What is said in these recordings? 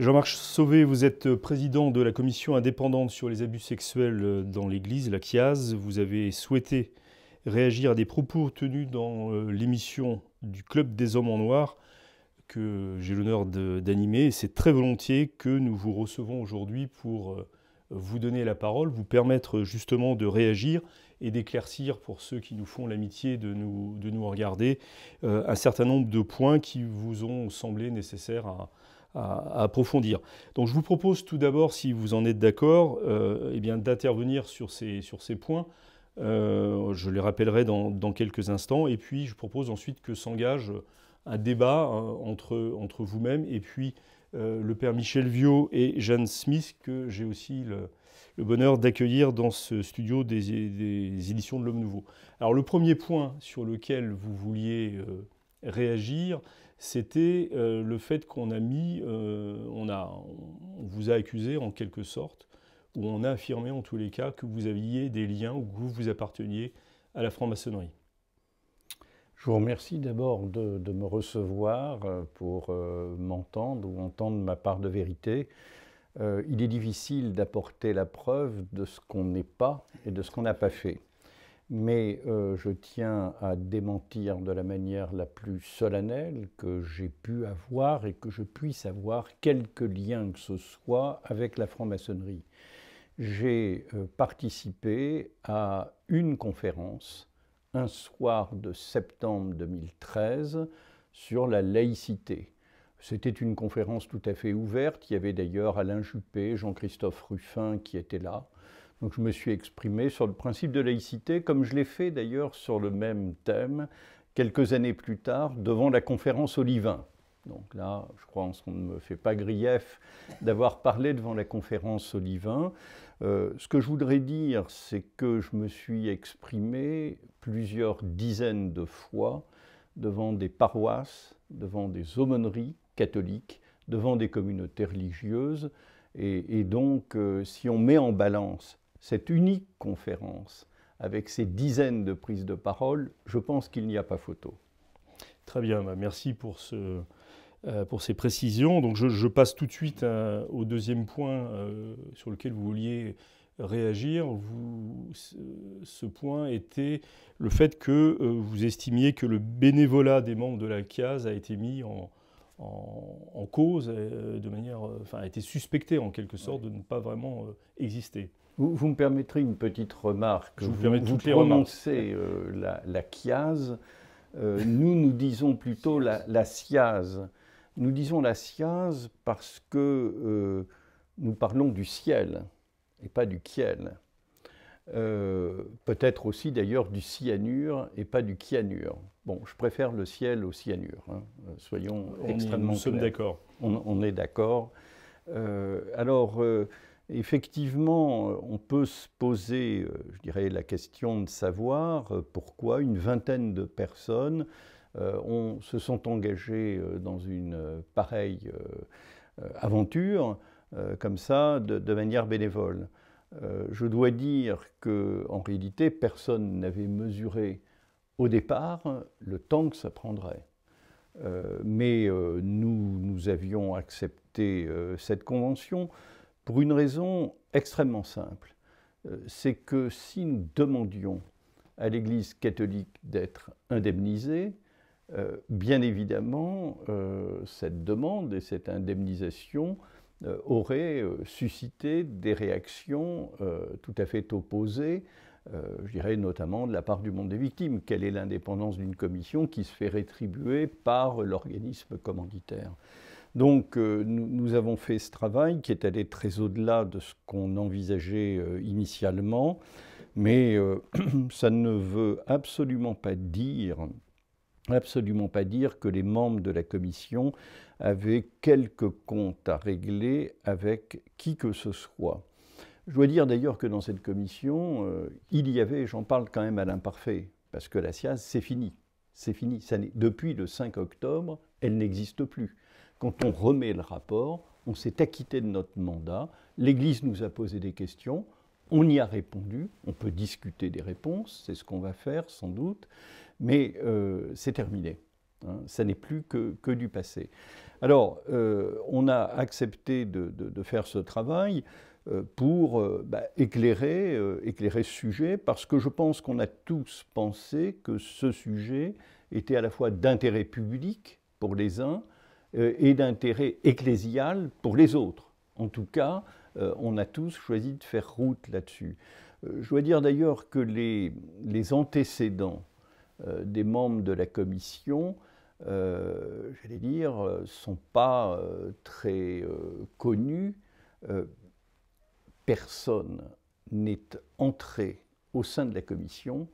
Jean-Marc Sauvé, vous êtes président de la commission indépendante sur les abus sexuels euh, dans l'Église, la CIAS. Vous avez souhaité réagir à des propos tenus dans euh, l'émission du Club des Hommes en Noir que j'ai l'honneur d'animer. C'est très volontiers que nous vous recevons aujourd'hui pour euh, vous donner la parole, vous permettre justement de réagir et d'éclaircir pour ceux qui nous font l'amitié de nous, de nous regarder euh, un certain nombre de points qui vous ont semblé nécessaires à, approfondir. Donc je vous propose tout d'abord, si vous en êtes d'accord, euh, eh bien d'intervenir sur ces, sur ces points. Euh, je les rappellerai dans, dans, quelques instants. Et puis je propose ensuite que s'engage un débat euh, entre, entre vous-même et puis le père Michel Viau et Jeanne Smith que j'ai aussi le, le bonheur d'accueillir dans ce studio des, éditions de l'Homme Nouveau. Alors le premier point sur lequel vous vouliez euh, réagir, c'était euh, le fait qu'on a mis, euh, on, a, vous a accusé en quelque sorte, ou on a affirmé en tous les cas que vous aviez des liens ou que vous apparteniez à la franc-maçonnerie. Je vous remercie d'abord de, me recevoir pour m'entendre ou entendre ma part de vérité. Euh, il est difficile d'apporter la preuve de ce qu'on n'est pas et de ce qu'on n'a pas fait. Mais euh, je tiens à démentir de la manière la plus solennelle que j'ai pu avoir et que je puisse avoir quelque lien que ce soit avec la franc-maçonnerie. J'ai euh, participé à une conférence un soir de septembre 2013 sur la laïcité c'était une conférence tout à fait ouverte. Il y avait d'ailleurs Alain Juppé, Jean-Christophe Ruffin qui étaient là. Donc je me suis exprimé sur le principe de laïcité, comme je l'ai fait d'ailleurs sur le même thème quelques années plus tard devant la conférence Olivain. Donc là, je crois qu'on ne me fait pas grief d'avoir parlé devant la conférence Olivain. Euh, ce que je voudrais dire, c'est que je me suis exprimé plusieurs dizaines de fois devant des paroisses, devant des aumôneries, catholique devant des communautés religieuses. Et, donc, euh, si on met en balance cette unique conférence avec ces dizaines de prises de parole, je pense qu'il n'y a pas photo. Très bien, bah, merci pour, ce, euh, pour, ces précisions. Donc je, passe tout de suite euh, au deuxième point sur lequel vous vouliez réagir. Vous, ce point était le fait que vous estimiez que le bénévolat des membres de la CASE a été mis en, en, cause, euh, de manière, euh, enfin, a été suspecté en quelque sorte de ne pas vraiment euh, exister. Vous, me permettrez une petite remarque. Je vous, permets toutes les remarques. la, la chiase. nous, nous disons plutôt la, la Nous disons la siase parce que nous parlons du ciel et pas du kiel. Peut-être aussi d'ailleurs du cyanure et pas du kianure. Bon, je préfère le ciel au cyanure, hein. euh, soyons extrêmement est, d'accord. On, est d'accord. Euh, alors, euh, effectivement, on peut se poser, je dirais, la question de savoir pourquoi une vingtaine de personnes ont, se sont engagées dans une pareille aventure, comme ça, de, de manière bénévole. je dois dire qu'en réalité, personne n'avait mesuré au départ le temps que ça prendrait. Euh, mais euh, nous, nous avions accepté euh, cette convention pour une raison extrêmement simple. c'est que si nous demandions à l'Église catholique d'être indemnisée, bien évidemment, cette demande et cette indemnisation auraient suscité des réactions tout à fait opposées euh, je dirais notamment de la part du monde des victimes. Quelle est l'indépendance d'une commission qui se fait rétribuer par l'organisme commanditaire donc euh, nous, avons fait ce travail qui est allé très au-delà de ce qu'on envisageait euh, initialement, mais ça ne veut absolument pas dire absolument pas dire que les membres de la commission avaient quelque compte à régler avec qui que ce soit. Je dois dire d'ailleurs que dans cette commission, euh, il y avait, j'en parle quand même à l'imparfait, parce que la SIAZ, c'est fini. C'est fini. Ça depuis le 5 octobre, elle n'existe plus. Quand on remet le rapport, on s'est acquitté de notre mandat, l'Église nous a posé des questions, on y a répondu, on peut discuter des réponses, c'est ce qu'on va faire sans doute, mais euh, c'est terminé. Hein. ça n'est plus que, du passé. Alors, euh, on a accepté de, de faire ce travail. Euh, pour euh, bah, éclairer, euh, éclairer ce sujet, parce que je pense qu'on a tous pensé que ce sujet était à la fois d'intérêt public pour les uns et d'intérêt ecclésial pour les autres. En tout cas, on a tous choisi de faire route là-dessus. je dois dire d'ailleurs que les, les antécédents des membres de la commission, j'allais dire, sont pas très connus personne n'est entré au sein de la commission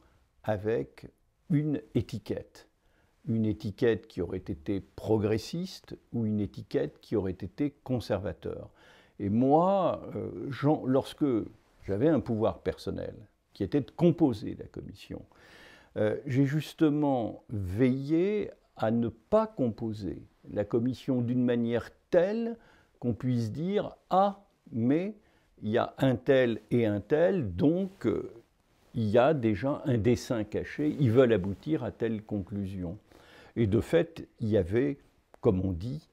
avec une étiquette. Une étiquette qui aurait été progressiste ou une étiquette qui aurait été conservateur. Et moi, euh, lorsque j'avais un pouvoir personnel qui était de composer la commission, euh, j'ai justement veillé à ne pas composer la commission d'une manière telle qu'on puisse dire Ah, mais il y a un tel et un tel, donc euh, il y a déjà un dessin caché, ils veulent aboutir à telle conclusion. Et de fait, il y avait, comme on dit,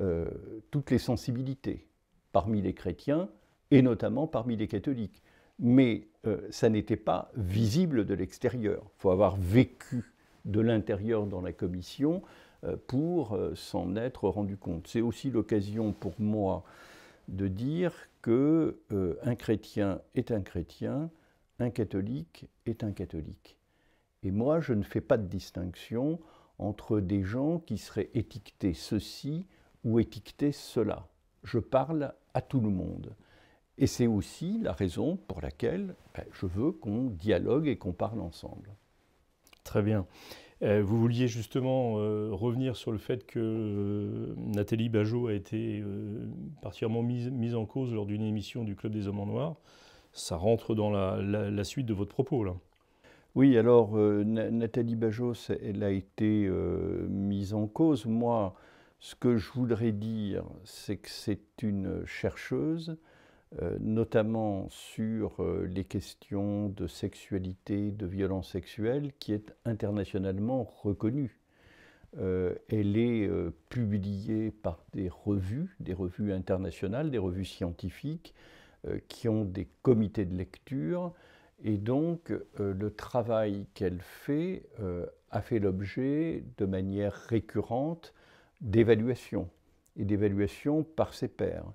euh, toutes les sensibilités parmi les chrétiens et notamment parmi les catholiques. Mais euh, ça n'était pas visible de l'extérieur. Il faut avoir vécu de l'intérieur dans la commission pour s'en être rendu compte. C'est aussi l'occasion pour moi de dire que euh, un chrétien est un chrétien, un catholique est un catholique. Et moi, je ne fais pas de distinction entre des gens qui seraient étiquetés ceci ou étiquetés cela. Je parle à tout le monde. Et c'est aussi la raison pour laquelle ben, je veux qu'on dialogue et qu'on parle ensemble. Très bien. Euh, vous vouliez justement euh, revenir sur le fait que euh, Nathalie Bajot a été particulièrement mise, en cause lors d'une émission du Club des Hommes en Noir. Ça rentre dans la, suite de votre propos, là. Oui, alors Nathalie Bajot, elle a été mise en cause. Moi, ce que je voudrais dire, c'est que c'est une chercheuse euh, notamment sur euh, les questions de sexualité, de violence sexuelle, qui est internationalement reconnue. Euh, elle est publiée par des revues, des revues internationales, des revues scientifiques, qui ont des comités de lecture. Et donc, le travail qu'elle fait a fait l'objet de manière récurrente d'évaluations, et d'évaluations par ses pairs.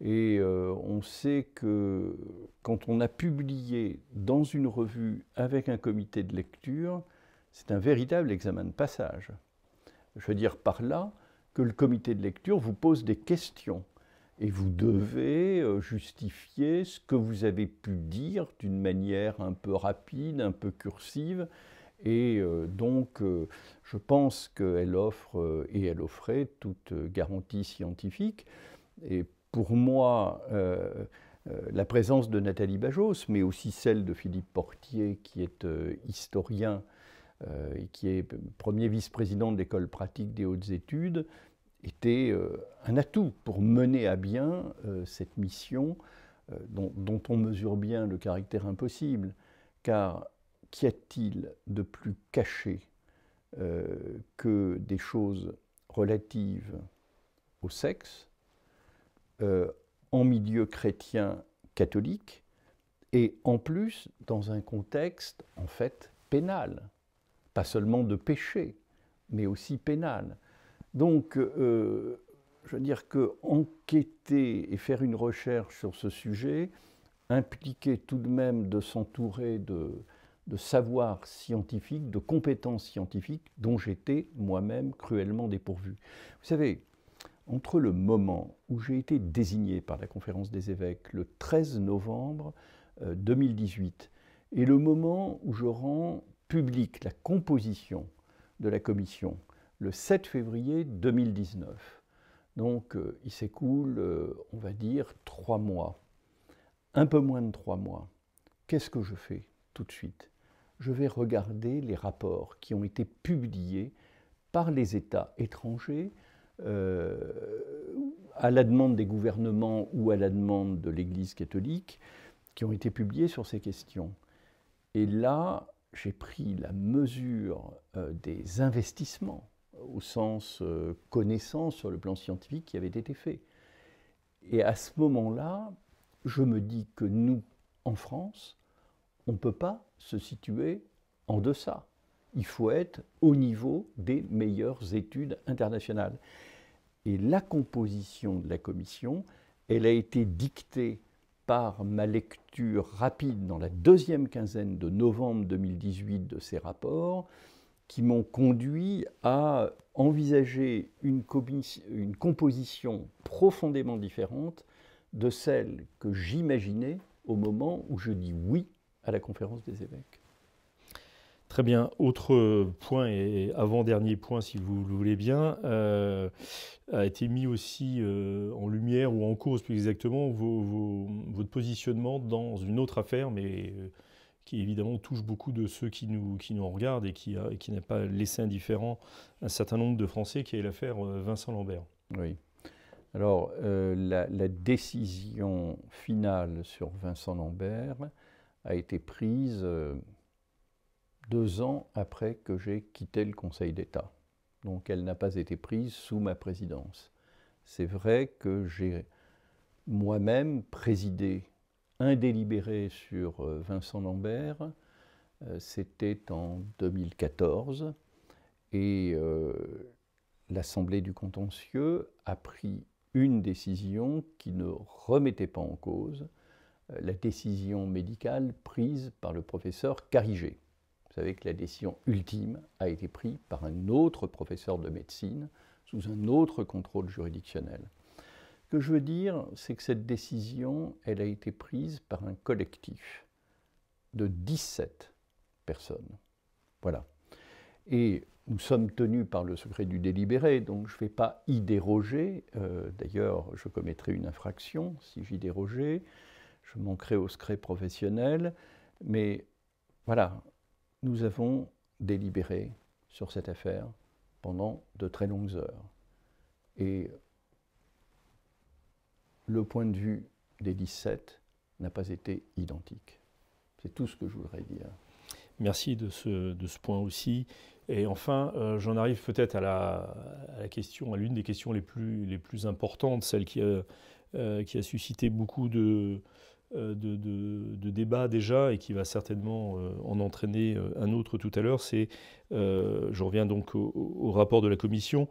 Et euh, on sait que quand on a publié dans une revue avec un comité de lecture, c'est un véritable examen de passage. Je veux dire par là que le comité de lecture vous pose des questions et vous devez euh, justifier ce que vous avez pu dire d'une manière un peu rapide, un peu cursive. Et euh, donc, je pense qu'elle offre et elle offrait toute garantie scientifique. Et pour moi, euh, euh, la présence de Nathalie Bajos, mais aussi celle de Philippe Portier, qui est euh, historien et qui est premier vice-président de l'école pratique des hautes études, était un atout pour mener à bien cette mission dont, on mesure bien le caractère impossible. Car qu'y a-t-il de plus caché que des choses relatives au sexe, euh, en milieu chrétien catholique et en plus dans un contexte en fait pénal, pas seulement de péché, mais aussi pénal. Donc, euh, je veux dire que enquêter et faire une recherche sur ce sujet impliquait tout de même de s'entourer de, de savoir scientifique, de compétences scientifiques dont j'étais moi-même cruellement dépourvu. Vous savez, entre le moment où j'ai été désigné par la conférence des évêques le 13 novembre 2018 euh, et le moment où je rends public la composition de la commission le 7 février 2019. Donc euh, il s'écoule, euh, on va dire, trois mois, un peu moins de trois mois. Qu'est-ce que je fais tout de suite Je vais regarder les rapports qui ont été publiés par les États étrangers euh, à la demande des gouvernements ou à la demande de l'Église catholique, qui ont été publiés sur ces questions. Et là, j'ai pris la mesure euh, des investissements au sens euh, connaissant connaissance sur le plan scientifique qui avait été fait. Et à ce moment-là, je me dis que nous, en France, on ne peut pas se situer en deçà. Il faut être au niveau des meilleures études internationales. Et la composition de la commission, elle a été dictée par ma lecture rapide dans la deuxième quinzaine de novembre 2018 de ces rapports, qui m'ont conduit à envisager une, une, composition profondément différente de celle que j'imaginais au moment où je dis oui à la conférence des évêques. Très bien. Autre euh, point et avant-dernier point, si vous le voulez bien, euh, a été mis aussi euh, en lumière ou en cause plus exactement votre positionnement dans une autre affaire, mais qui évidemment touche beaucoup de ceux qui nous, qui nous regardent et qui, qui n'a pas laissé indifférent un certain nombre de Français, qui est l'affaire Vincent Lambert. Oui. Alors, la, la, décision finale sur Vincent Lambert a été prise deux ans après que j'ai quitté le Conseil d'État. Donc elle n'a pas été prise sous ma présidence. C'est vrai que j'ai moi-même présidé un délibéré sur euh, Vincent Lambert, euh, c'était en 2014, et euh, l'Assemblée du contentieux a pris une décision qui ne remettait pas en cause la décision médicale prise par le professeur Carigé savez que la décision ultime a été prise par un autre professeur de médecine sous un autre contrôle juridictionnel. Ce que je veux dire, c'est que cette décision, elle a été prise par un collectif de 17 personnes. Voilà. Et nous sommes tenus par le secret du délibéré, donc je ne vais pas y déroger. Euh, d'ailleurs, je commettrai une infraction si j'y dérogeais. Je manquerai au secret professionnel. Mais voilà, nous avons délibéré sur cette affaire pendant de très longues heures. Et le point de vue des 17 n'a pas été identique. C'est tout ce que je voudrais dire. Merci de ce, de ce point aussi. Et enfin, euh, j'en arrive peut-être à la, question, à l'une des questions les plus, les plus importantes, celle qui euh, qui a suscité beaucoup de, euh, de, débat déjà et qui va certainement euh, en entraîner euh, un autre tout à l'heure, c'est, je reviens donc au, rapport de la commission,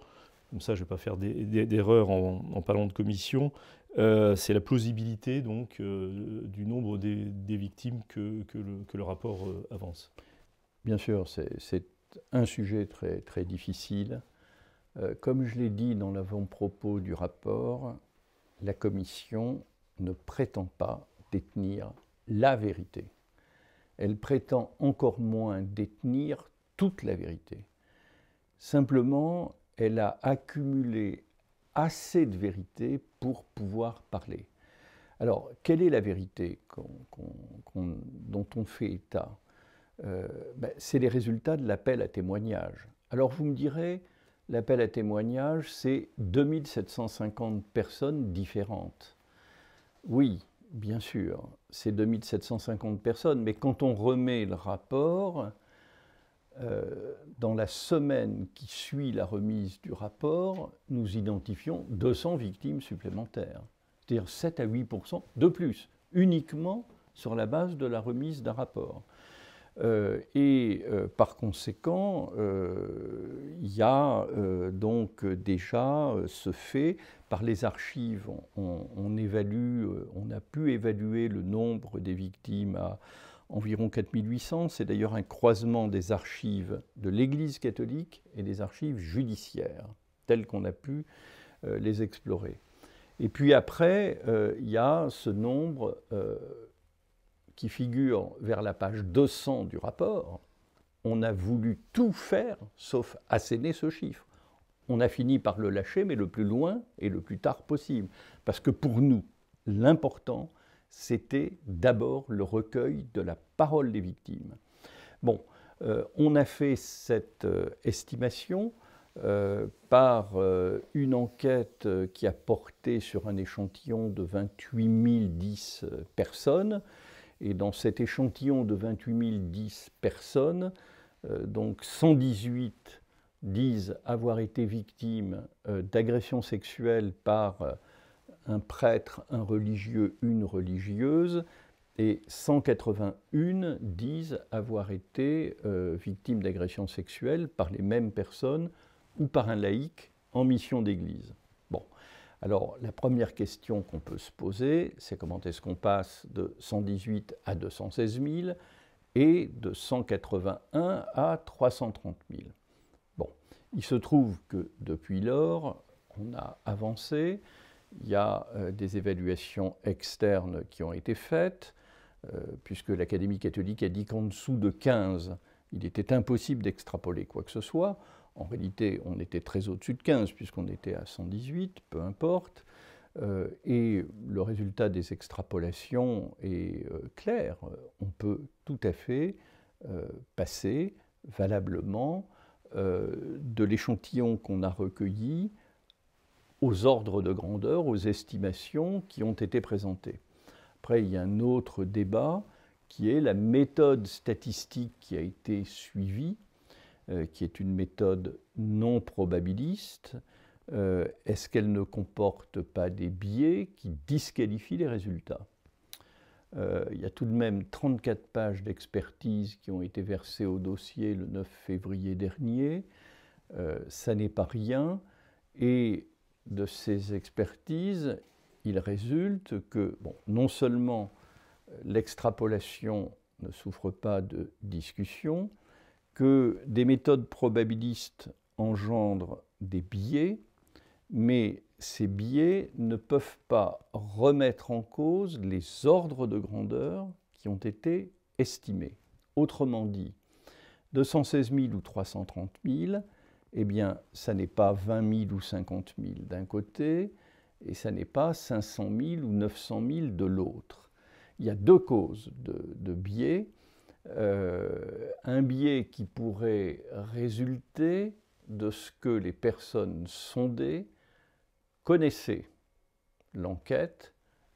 comme ça je ne vais pas faire d'erreur en, parlant de commission, c'est la plausibilité donc du nombre des, victimes que, que, le, rapport avance. Bien sûr, c'est un sujet très, très difficile. comme je l'ai dit dans l'avant-propos du rapport, la Commission ne prétend pas détenir la vérité. Elle prétend encore moins détenir toute la vérité. Simplement, elle a accumulé assez de vérité pour pouvoir parler. Alors, quelle est la vérité dont on fait état euh, ben, C'est les résultats de l'appel à témoignage. Alors, vous me direz, l'appel à témoignage, c'est 2750 personnes différentes. Oui, bien sûr, c'est 2750 personnes, mais quand on remet le rapport, euh, dans la semaine qui suit la remise du rapport, nous identifions 200 victimes supplémentaires, c'est-à-dire 7 à 8 de plus, uniquement sur la base de la remise d'un rapport. Euh, et euh, par conséquent, il y a donc déjà ce fait par les archives, euh, on, a pu évaluer le nombre des victimes à environ 4800. C'est d'ailleurs un croisement des archives de l'Église catholique et des archives judiciaires, telles qu'on a pu euh, les explorer. Et puis après, euh, il y a ce nombre qui figure vers la page 200 du rapport. On a voulu tout faire sauf asséner ce chiffre on a fini par le lâcher, mais le plus loin et le plus tard possible. Parce que pour nous, l'important, c'était d'abord le recueil de la parole des victimes. Bon, euh, on a fait cette euh, estimation euh, par une enquête qui a porté sur un échantillon de 28 010 personnes. Et dans cet échantillon de 28 010 personnes, donc 118 disent avoir été victimes euh, d'agressions sexuelles par euh, un prêtre, un religieux, une religieuse, et 181 disent avoir été euh, victimes d'agressions sexuelles par les mêmes personnes ou par un laïc en mission d'église. Bon, alors la première question qu'on peut se poser, c'est comment est-ce qu'on passe de 118 à 216 000 et de 181 à 330 000 il se trouve que depuis lors, on a avancé, il y a euh, des évaluations externes qui ont été faites, euh, puisque l'Académie catholique a dit qu'en dessous de 15, il était impossible d'extrapoler quoi que ce soit. En réalité, on était très au-dessus de 15, puisqu'on était à 118, peu importe. Euh, et le résultat des extrapolations est clair. On peut tout à fait passer valablement euh, de l'échantillon qu'on a recueilli aux ordres de grandeur, aux estimations qui ont été présentées. Après, il y a un autre débat qui est la méthode statistique qui a été suivie, euh, qui est une méthode non probabiliste. Euh, est-ce qu'elle ne comporte pas des biais qui disqualifient les résultats euh, il y a tout de même 34 pages d'expertise qui ont été versées au dossier le 9 février dernier. Euh, ça n'est pas rien. Et de ces expertises, il résulte que non seulement l'extrapolation ne souffre pas de discussion, que des méthodes probabilistes engendrent des biais, mais ces biais ne peuvent pas remettre en cause les ordres de grandeur qui ont été estimés. Autrement dit, 216 000 ou 330 000, eh bien, ça n'est pas 20 000 ou 50 000 d'un côté, et ça n'est pas 500 000 ou 900 000 de l'autre. Il y a deux causes de, biais. Euh, un biais qui pourrait résulter de ce que les personnes sondées connaissaient l'enquête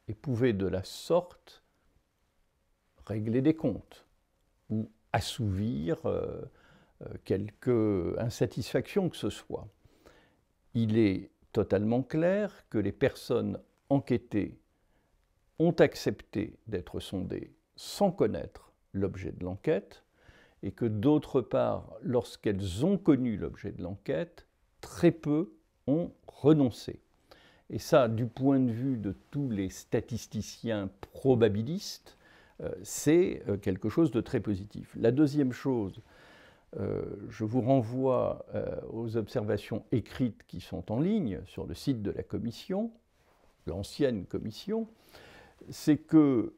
et pouvaient de la sorte régler des comptes ou assouvir euh, euh, quelque insatisfaction que ce soit. Il est totalement clair que les personnes enquêtées ont accepté d'être sondées sans connaître l'objet de l'enquête et que d'autre part, lorsqu'elles ont connu l'objet de l'enquête, très peu ont renoncé. Et ça, du point de vue de tous les statisticiens probabilistes, euh, c'est euh, quelque chose de très positif. La deuxième chose, euh, je vous renvoie aux observations écrites qui sont en ligne sur le site de la commission, l'ancienne commission, c'est que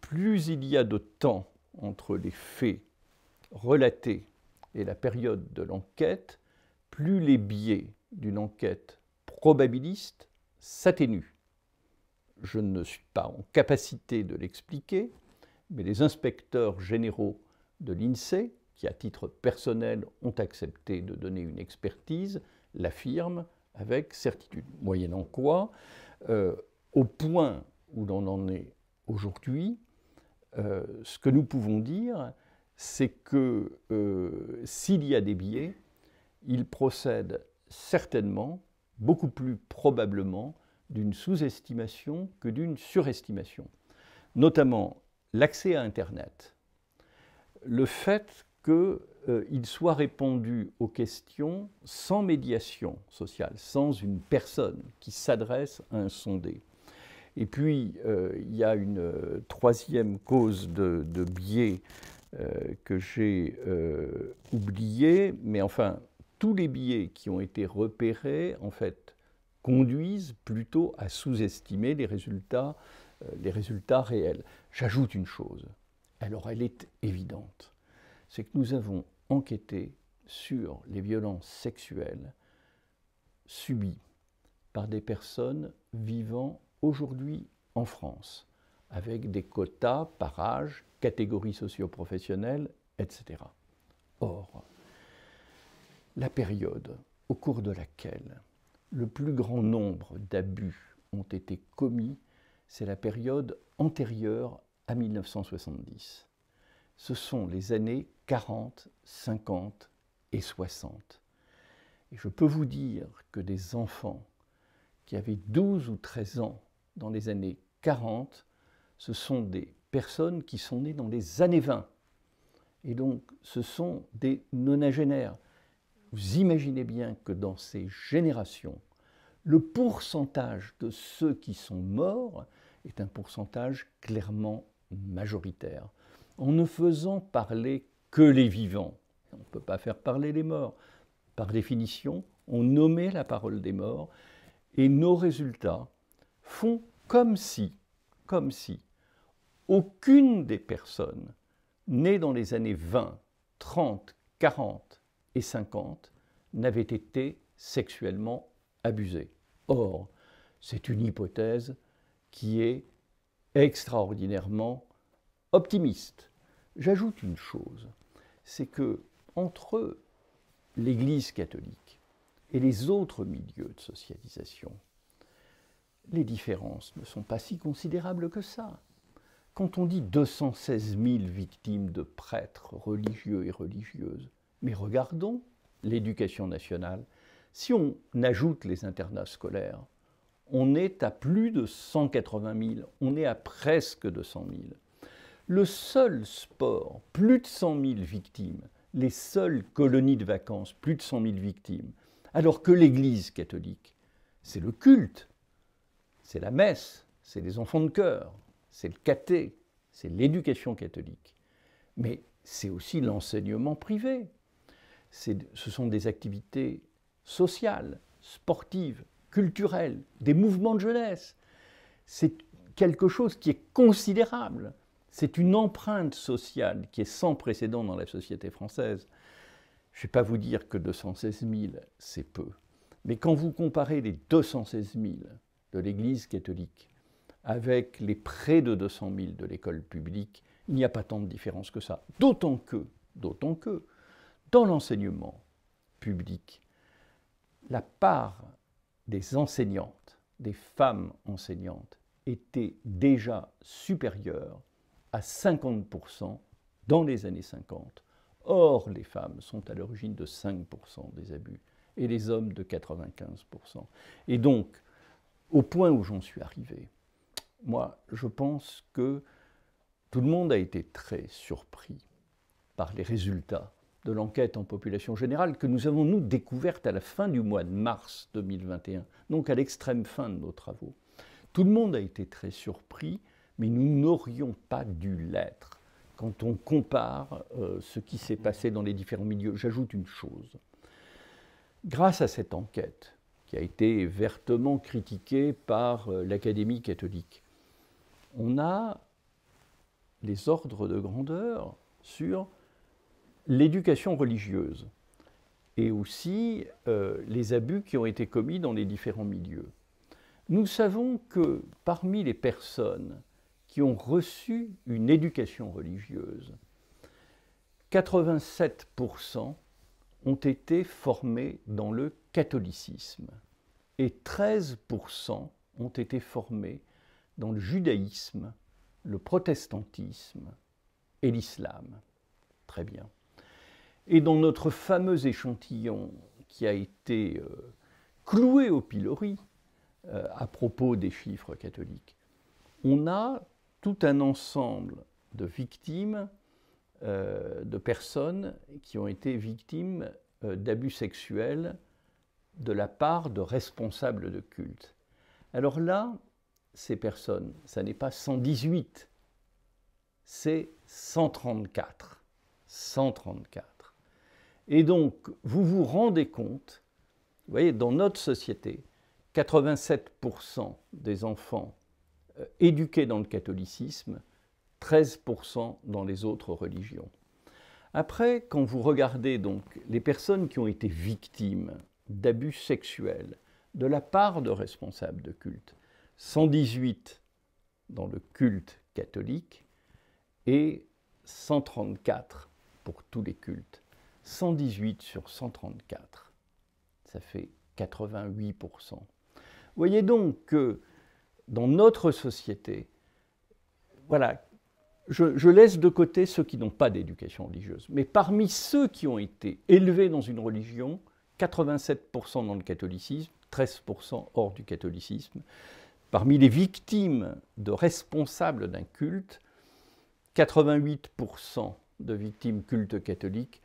plus il y a de temps entre les faits relatés et la période de l'enquête, plus les biais d'une enquête probabiliste s'atténue. Je ne suis pas en capacité de l'expliquer, mais les inspecteurs généraux de l'INSEE, qui à titre personnel ont accepté de donner une expertise, l'affirment avec certitude. Moyennant quoi, euh, au point où l'on en est aujourd'hui, euh, ce que nous pouvons dire, c'est que euh, s'il y a des biais, ils procèdent certainement beaucoup plus probablement d'une sous-estimation que d'une surestimation. Notamment l'accès à Internet, le fait qu'il euh, soit répondu aux questions sans médiation sociale, sans une personne qui s'adresse à un sondé. Et puis, euh, il y a une euh, troisième cause de, biais que j'ai oubliée, mais enfin, tous les billets qui ont été repérés, en fait, conduisent plutôt à sous-estimer les résultats, euh, résultats réels. J'ajoute une chose, alors elle est évidente, c'est que nous avons enquêté sur les violences sexuelles subies par des personnes vivant aujourd'hui en France, avec des quotas par âge, socio-professionnelles, etc. Or, la période au cours de laquelle le plus grand nombre d'abus ont été commis, c'est la période antérieure à 1970. Ce sont les années 40, 50 et 60. Et je peux vous dire que des enfants qui avaient 12 ou 13 ans dans les années 40, ce sont des personnes qui sont nées dans les années 20. Et donc, ce sont des nonagénaires. Vous imaginez bien que dans ces générations, le pourcentage de ceux qui sont morts est un pourcentage clairement majoritaire. En ne faisant parler que les vivants, on ne peut pas faire parler les morts. Par définition, on nommait la parole des morts et nos résultats font comme si, comme si, aucune des personnes nées dans les années 20, 30, 40, et 50 n'avaient été sexuellement abusés. Or, c'est une hypothèse qui est extraordinairement optimiste. J'ajoute une chose, c'est que entre l'Église catholique et les autres milieux de socialisation, les différences ne sont pas si considérables que ça. Quand on dit 216 000 victimes de prêtres religieux et religieuses, mais regardons l'éducation nationale. Si on ajoute les internats scolaires, on est à plus de 180 000, on est à presque 200 000. Le seul sport, plus de 100 000 victimes, les seules colonies de vacances, plus de 100 000 victimes, alors que l'Église catholique, c'est le culte, c'est la messe, c'est les enfants de cœur, c'est le cathé, c'est l'éducation catholique, mais c'est aussi l'enseignement privé, ce sont des activités sociales, sportives, culturelles, des mouvements de jeunesse. C'est quelque chose qui est considérable. C'est une empreinte sociale qui est sans précédent dans la société française. Je ne vais pas vous dire que 216 000, c'est peu. Mais quand vous comparez les 216 000 de l'Église catholique avec les près de 200 000 de l'école publique, il n'y a pas tant de différence que ça. D'autant que, d'autant que, dans l'enseignement public, la part des enseignantes, des femmes enseignantes, était déjà supérieure à 50% dans les années 50. Or, les femmes sont à l'origine de 5% des abus et les hommes de 95%. Et donc, au point où j'en suis arrivé, moi, je pense que tout le monde a été très surpris par les résultats de l'enquête en population générale que nous avons, nous, découverte à la fin du mois de mars 2021, donc à l'extrême fin de nos travaux. Tout le monde a été très surpris, mais nous n'aurions pas dû l'être quand on compare euh, ce qui s'est passé dans les différents milieux. J'ajoute une chose. Grâce à cette enquête, qui a été vertement critiquée par euh, l'Académie catholique, on a les ordres de grandeur sur l'éducation religieuse et aussi euh, les abus qui ont été commis dans les différents milieux. Nous savons que parmi les personnes qui ont reçu une éducation religieuse, 87% ont été formés dans le catholicisme et 13% ont été formés dans le judaïsme, le protestantisme et l'islam. Très bien. Et dans notre fameux échantillon qui a été euh, cloué au pilori euh, à propos des chiffres catholiques, on a tout un ensemble de victimes, euh, de personnes qui ont été victimes d'abus sexuels de la part de responsables de culte. Alors là, ces personnes, ça n'est pas 118, c'est 134. 134. Et donc, vous vous rendez compte, vous voyez, dans notre société, 87% des enfants euh, éduqués dans le catholicisme, 13% dans les autres religions. Après, quand vous regardez donc les personnes qui ont été victimes d'abus sexuels de la part de responsables de culte, 118 dans le culte catholique et 134 pour tous les cultes 118 sur 134. Ça fait 88%. voyez donc que dans notre société, voilà, je, je laisse de côté ceux qui n'ont pas d'éducation religieuse, mais parmi ceux qui ont été élevés dans une religion, 87% dans le catholicisme, 13% hors du catholicisme, parmi les victimes de responsables d'un culte, 88% de victimes cultes catholiques,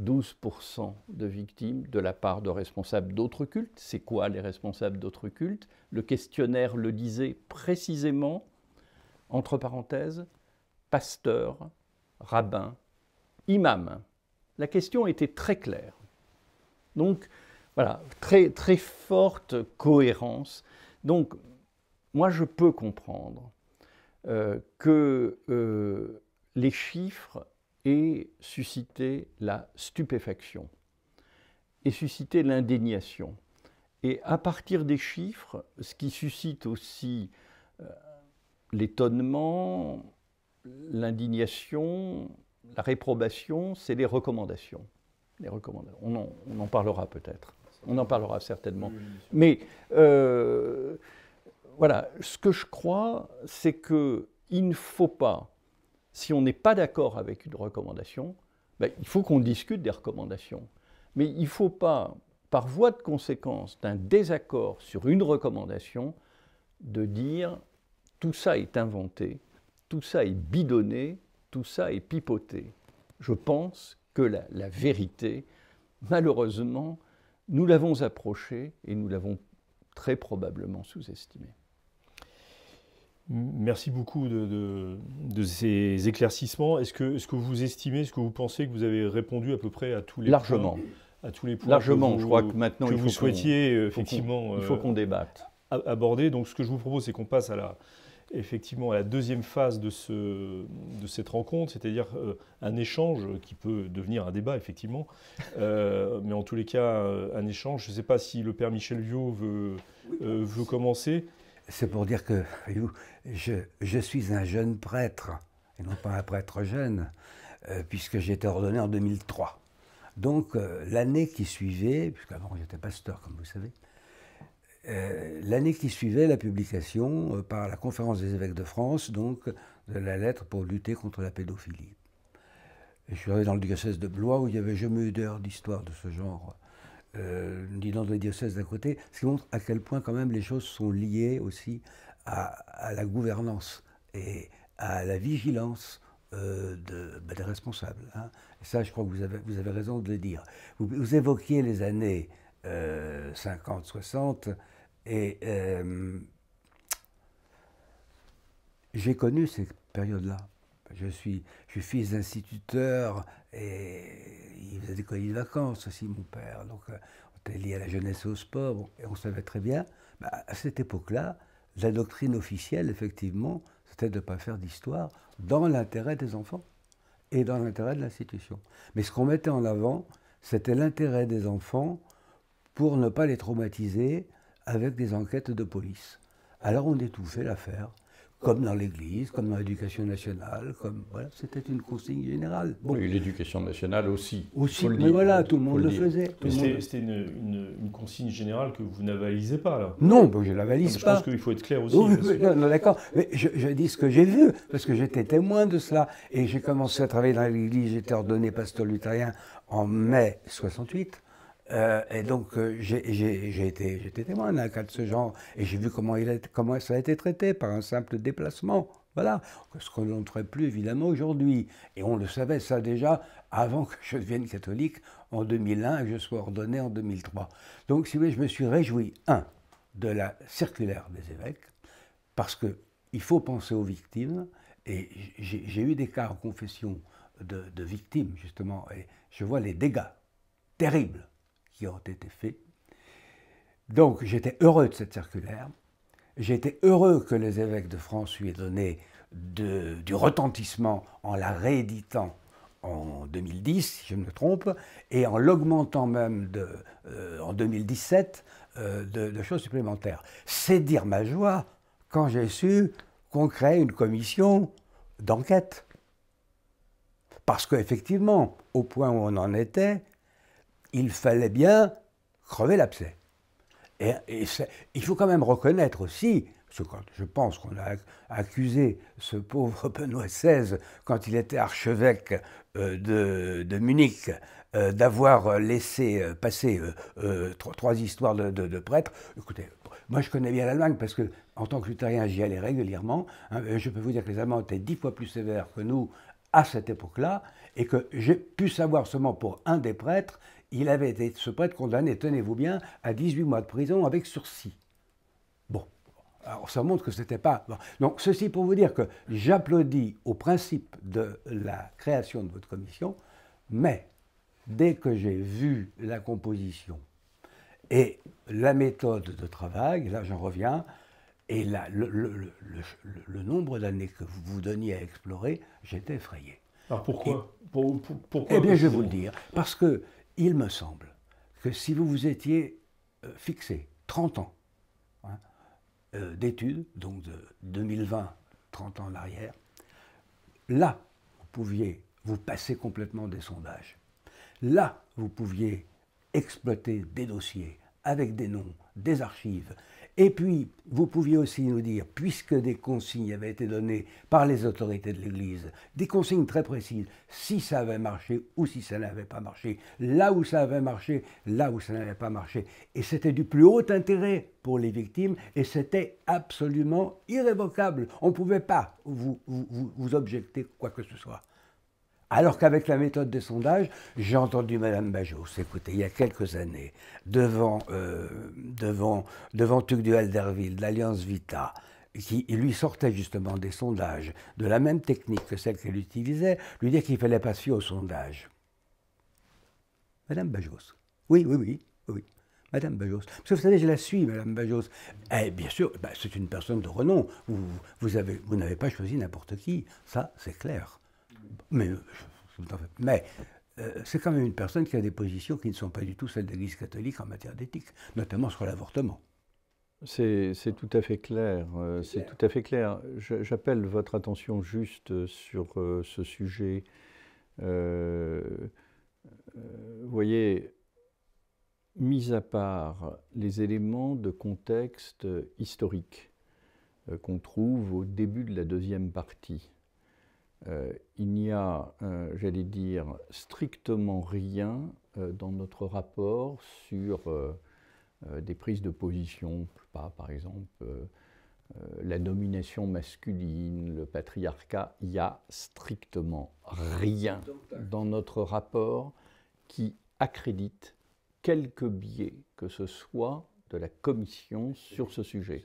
12% de victimes de la part de responsables d'autres cultes. C'est quoi les responsables d'autres cultes Le questionnaire le disait précisément, entre parenthèses, pasteur, rabbin, imam. La question était très claire. Donc, voilà, très, très forte cohérence. Donc, moi, je peux comprendre euh, que euh, les chiffres et susciter la stupéfaction et susciter l'indignation. Et à partir des chiffres, ce qui suscite aussi euh, l'étonnement, l'indignation, la réprobation, c'est les recommandations. Les recommandations. On, en, on en parlera peut-être. On en parlera certainement. Mais euh, voilà, ce que je crois, c'est qu'il ne faut pas si on n'est pas d'accord avec une recommandation, ben, il faut qu'on discute des recommandations. Mais il ne faut pas, par voie de conséquence d'un désaccord sur une recommandation, de dire tout ça est inventé, tout ça est bidonné, tout ça est pipoté. Je pense que la, la vérité, malheureusement, nous l'avons approchée et nous l'avons très probablement sous-estimée. Merci beaucoup de, ces éclaircissements. Est-ce que, que vous estimez, est-ce que vous pensez que vous avez répondu à peu près à tous les Points, à tous les Largement, je crois que maintenant euh, il faut vous souhaitiez effectivement. il faut euh, qu'on débatte. aborder. Donc, ce que je vous propose, c'est qu'on passe à la, effectivement à la deuxième phase de, ce, de cette rencontre, c'est-à-dire euh, un échange qui peut devenir un débat, effectivement, mais en tous les cas, un échange. Je ne sais pas si le père Michel Viau veut, veut commencer c'est pour dire que je, je, suis un jeune prêtre, et non pas un prêtre jeune, euh, puisque j'ai été ordonné en 2003. Donc euh, l'année qui suivait, puisqu'avant j'étais pasteur, comme vous savez, euh, l'année qui suivait la publication par la Conférence des évêques de France, donc de la lettre pour lutter contre la pédophilie. je suis arrivé dans le diocèse de Blois où il n'y avait jamais eu d'heure d'histoire de ce genre dit dans nom de diocèse d'un côté, ce qui montre à quel point quand même les choses sont liées aussi à, la gouvernance et à la vigilance euh, de, ben, des responsables. Hein. ça, je crois que vous avez, vous avez raison de le dire. Vous, évoquiez les années 50-60 euh, et euh, j'ai connu ces périodes-là. Je suis, je suis fils d'instituteur, et il faisait des colis de vacances aussi, mon père. Donc, euh, on était lié à la jeunesse et au sport. et on savait très bien, bah, à cette époque-là, la doctrine officielle, effectivement, c'était de ne pas faire d'histoire dans l'intérêt des enfants et dans l'intérêt de l'institution. Mais ce qu'on mettait en avant, c'était l'intérêt des enfants pour ne pas les traumatiser avec des enquêtes de police. Alors on étouffait l'affaire comme dans l'Église, comme dans l'éducation nationale, comme voilà, c'était une consigne générale. Oui, l'éducation nationale aussi. Aussi, mais voilà, tout le monde le, faisait. C'était une, consigne générale que vous n'avalisez pas là. Non, je ne l'avalise pas. Je pense qu'il faut être clair aussi. Oh, non, d'accord. Mais je, je, dis ce que j'ai vu parce que j'étais témoin de cela et j'ai commencé à travailler dans l'Église. J'étais ordonné pasteur luthérien en mai 68. Euh, et donc, euh, j'ai été, été, témoin d'un cas de ce genre, et j'ai vu comment, il a, comment ça a été traité par un simple déplacement. Voilà, ce qu'on n'entrait plus évidemment aujourd'hui. Et on le savait ça déjà avant que je devienne catholique en 2001 et que je sois ordonné en 2003. Donc, si vous voulez, je me suis réjoui, un, de la circulaire des évêques, parce qu'il faut penser aux victimes, et j'ai eu des cas en confession de, de victimes, justement, et je vois les dégâts terribles qui ont été faits. Donc j'étais heureux de cette circulaire. J'étais heureux que les évêques de France lui aient donné du retentissement en la rééditant en 2010, si je ne me trompe, et en l'augmentant même euh, en 2017 euh, de, de, choses supplémentaires. C'est dire ma joie quand j'ai su qu'on crée une commission d'enquête. Parce qu'effectivement, au point où on en était, il fallait bien crever l'abcès. Et, il faut quand même reconnaître aussi, parce quand je pense qu'on a accusé ce pauvre Benoît XVI, quand il était archevêque euh, de, Munich, euh, d'avoir euh, laissé passer trois, histoires de, prêtres. Écoutez, moi, je connais bien l'Allemagne parce que, en tant que luthérien, j'y allais régulièrement. Hein, je peux vous dire que les Allemands étaient dix fois plus sévères que nous à cette époque-là, et que j'ai pu savoir seulement pour un des prêtres il avait été, ce prêtre condamné, tenez-vous bien, à 18 mois de prison avec sursis. Bon, alors ça montre que ce n'était pas... Donc ceci pour vous dire que j'applaudis au principe de la création de votre commission, mais dès que j'ai vu la composition et la méthode de travail, là j'en reviens, et là, le, nombre d'années que vous vous donniez à explorer, j'étais effrayé. Alors pourquoi, pourquoi Eh bien, je vais vous le dire. Parce que il me semble que si vous vous étiez euh, fixé 30 ans hein, euh, d'études, donc de 2020, 30 ans en arrière, là, vous pouviez vous passer complètement des sondages. Là, vous pouviez exploiter des dossiers avec des noms, des archives, et puis, vous pouviez aussi nous dire, puisque des consignes avaient été données par les autorités de l'Église, des consignes très précises, si ça avait marché ou si ça n'avait pas marché, là où ça avait marché, là où ça n'avait pas marché. Et c'était du plus haut intérêt pour les victimes et c'était absolument irrévocable. On ne pouvait pas vous, vous objecter quoi que ce soit. Alors qu'avec la méthode des sondages, j'ai entendu Madame Bajos, écoutez, il y a quelques années, devant, euh, devant, du Derville, l'Alliance Vita, qui lui sortait justement des sondages, de la même technique que celle qu'elle utilisait, lui dire qu'il fallait pas suivre au sondage. sondages. Madame Bajos. Oui, oui, oui, oui. Madame Bajos. Parce que vous savez, je la suis, Madame Bajos. Eh, bien sûr, bah, c'est une personne de renom. Vous, vous n'avez pas choisi n'importe qui. Ça, c'est clair mais, euh, euh, c'est quand même une personne qui a des positions qui ne sont pas du tout celles de l'Église catholique en matière d'éthique, notamment sur l'avortement. C'est tout à fait clair. c'est tout à fait clair. Euh, j'appelle votre attention juste sur ce sujet. vous voyez, mis à part les éléments de contexte historique qu'on trouve au début de la deuxième partie euh, il n'y a, euh, j'allais dire, strictement rien euh, dans notre rapport sur des prises de position, pas par exemple la domination masculine, le patriarcat, il n'y a strictement rien dans notre rapport qui accrédite quelque biais que ce soit de la Commission sur ce sujet.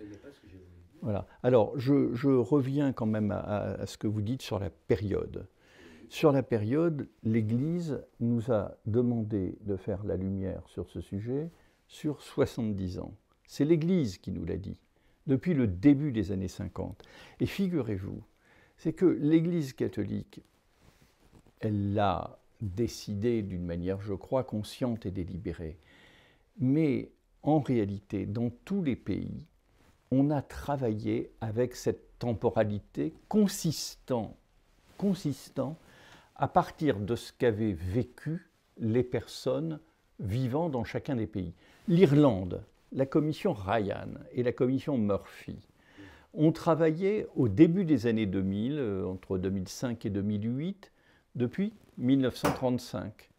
Alors, je, reviens quand même à, à, ce que vous dites sur la période. Sur la période, l'Église nous a demandé de faire la lumière sur ce sujet sur 70 ans. C'est l'Église qui nous l'a dit, depuis le début des années 50. Et figurez-vous, c'est que l'Église catholique, elle l'a décidé d'une manière, je crois, consciente et délibérée. Mais en réalité, dans tous les pays, on a travaillé avec cette temporalité consistant, consistant à partir de ce qu'avaient vécu les personnes vivant dans chacun des pays. L'Irlande, la commission Ryan et la commission Murphy ont travaillé au début des années 2000, euh, entre 2005 et 2008, depuis 1935.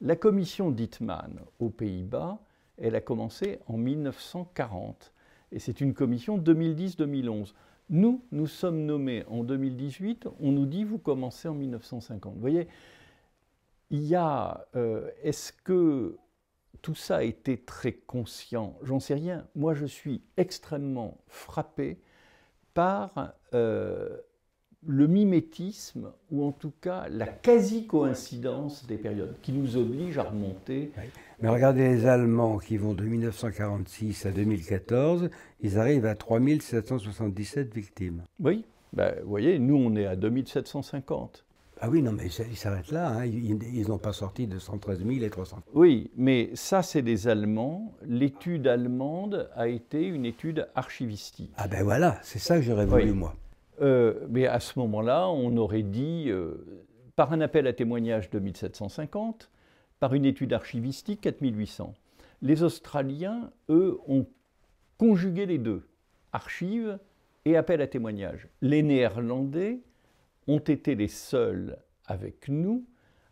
La commission Dietman aux Pays-Bas, elle a commencé en 1940 et c'est une commission 2010-2011. Nous, nous sommes nommés en 2018, on nous dit vous commencez en 1950. Vous voyez, il y a, euh, est-ce que tout ça a été très conscient J'en sais rien. Moi, je suis extrêmement frappé par euh, le mimétisme, ou en tout cas la quasi-coïncidence des périodes, qui nous oblige à remonter. Mais regardez les Allemands qui vont de 1946 à 2014, ils arrivent à 3777 victimes. Oui, ben, vous voyez, nous on est à 2750. Ah oui, non, mais ils s'arrêtent là, hein. ils n'ont pas sorti de 113 000 et 300. Oui, mais ça, c'est des Allemands. L'étude allemande a été une étude archivistique. Ah ben voilà, c'est ça que j'aurais voulu, moi. Euh, mais à ce moment-là, on aurait dit, euh, par un appel à témoignage de 1750, par une étude archivistique 4800. Les Australiens, eux, ont conjugué les deux, archives et appel à témoignage. Les Néerlandais ont été les seuls avec nous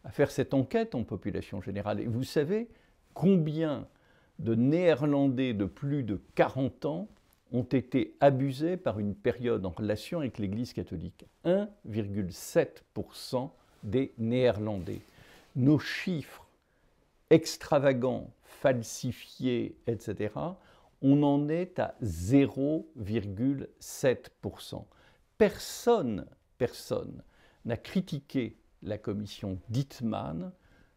à faire cette enquête en population générale. Et vous savez combien de Néerlandais de plus de 40 ans ont été abusés par une période en relation avec l'Église catholique. 1,7% des Néerlandais. Nos chiffres extravagants, falsifiés, etc., on en est à 0,7%. Personne, personne n'a critiqué la commission Dittmann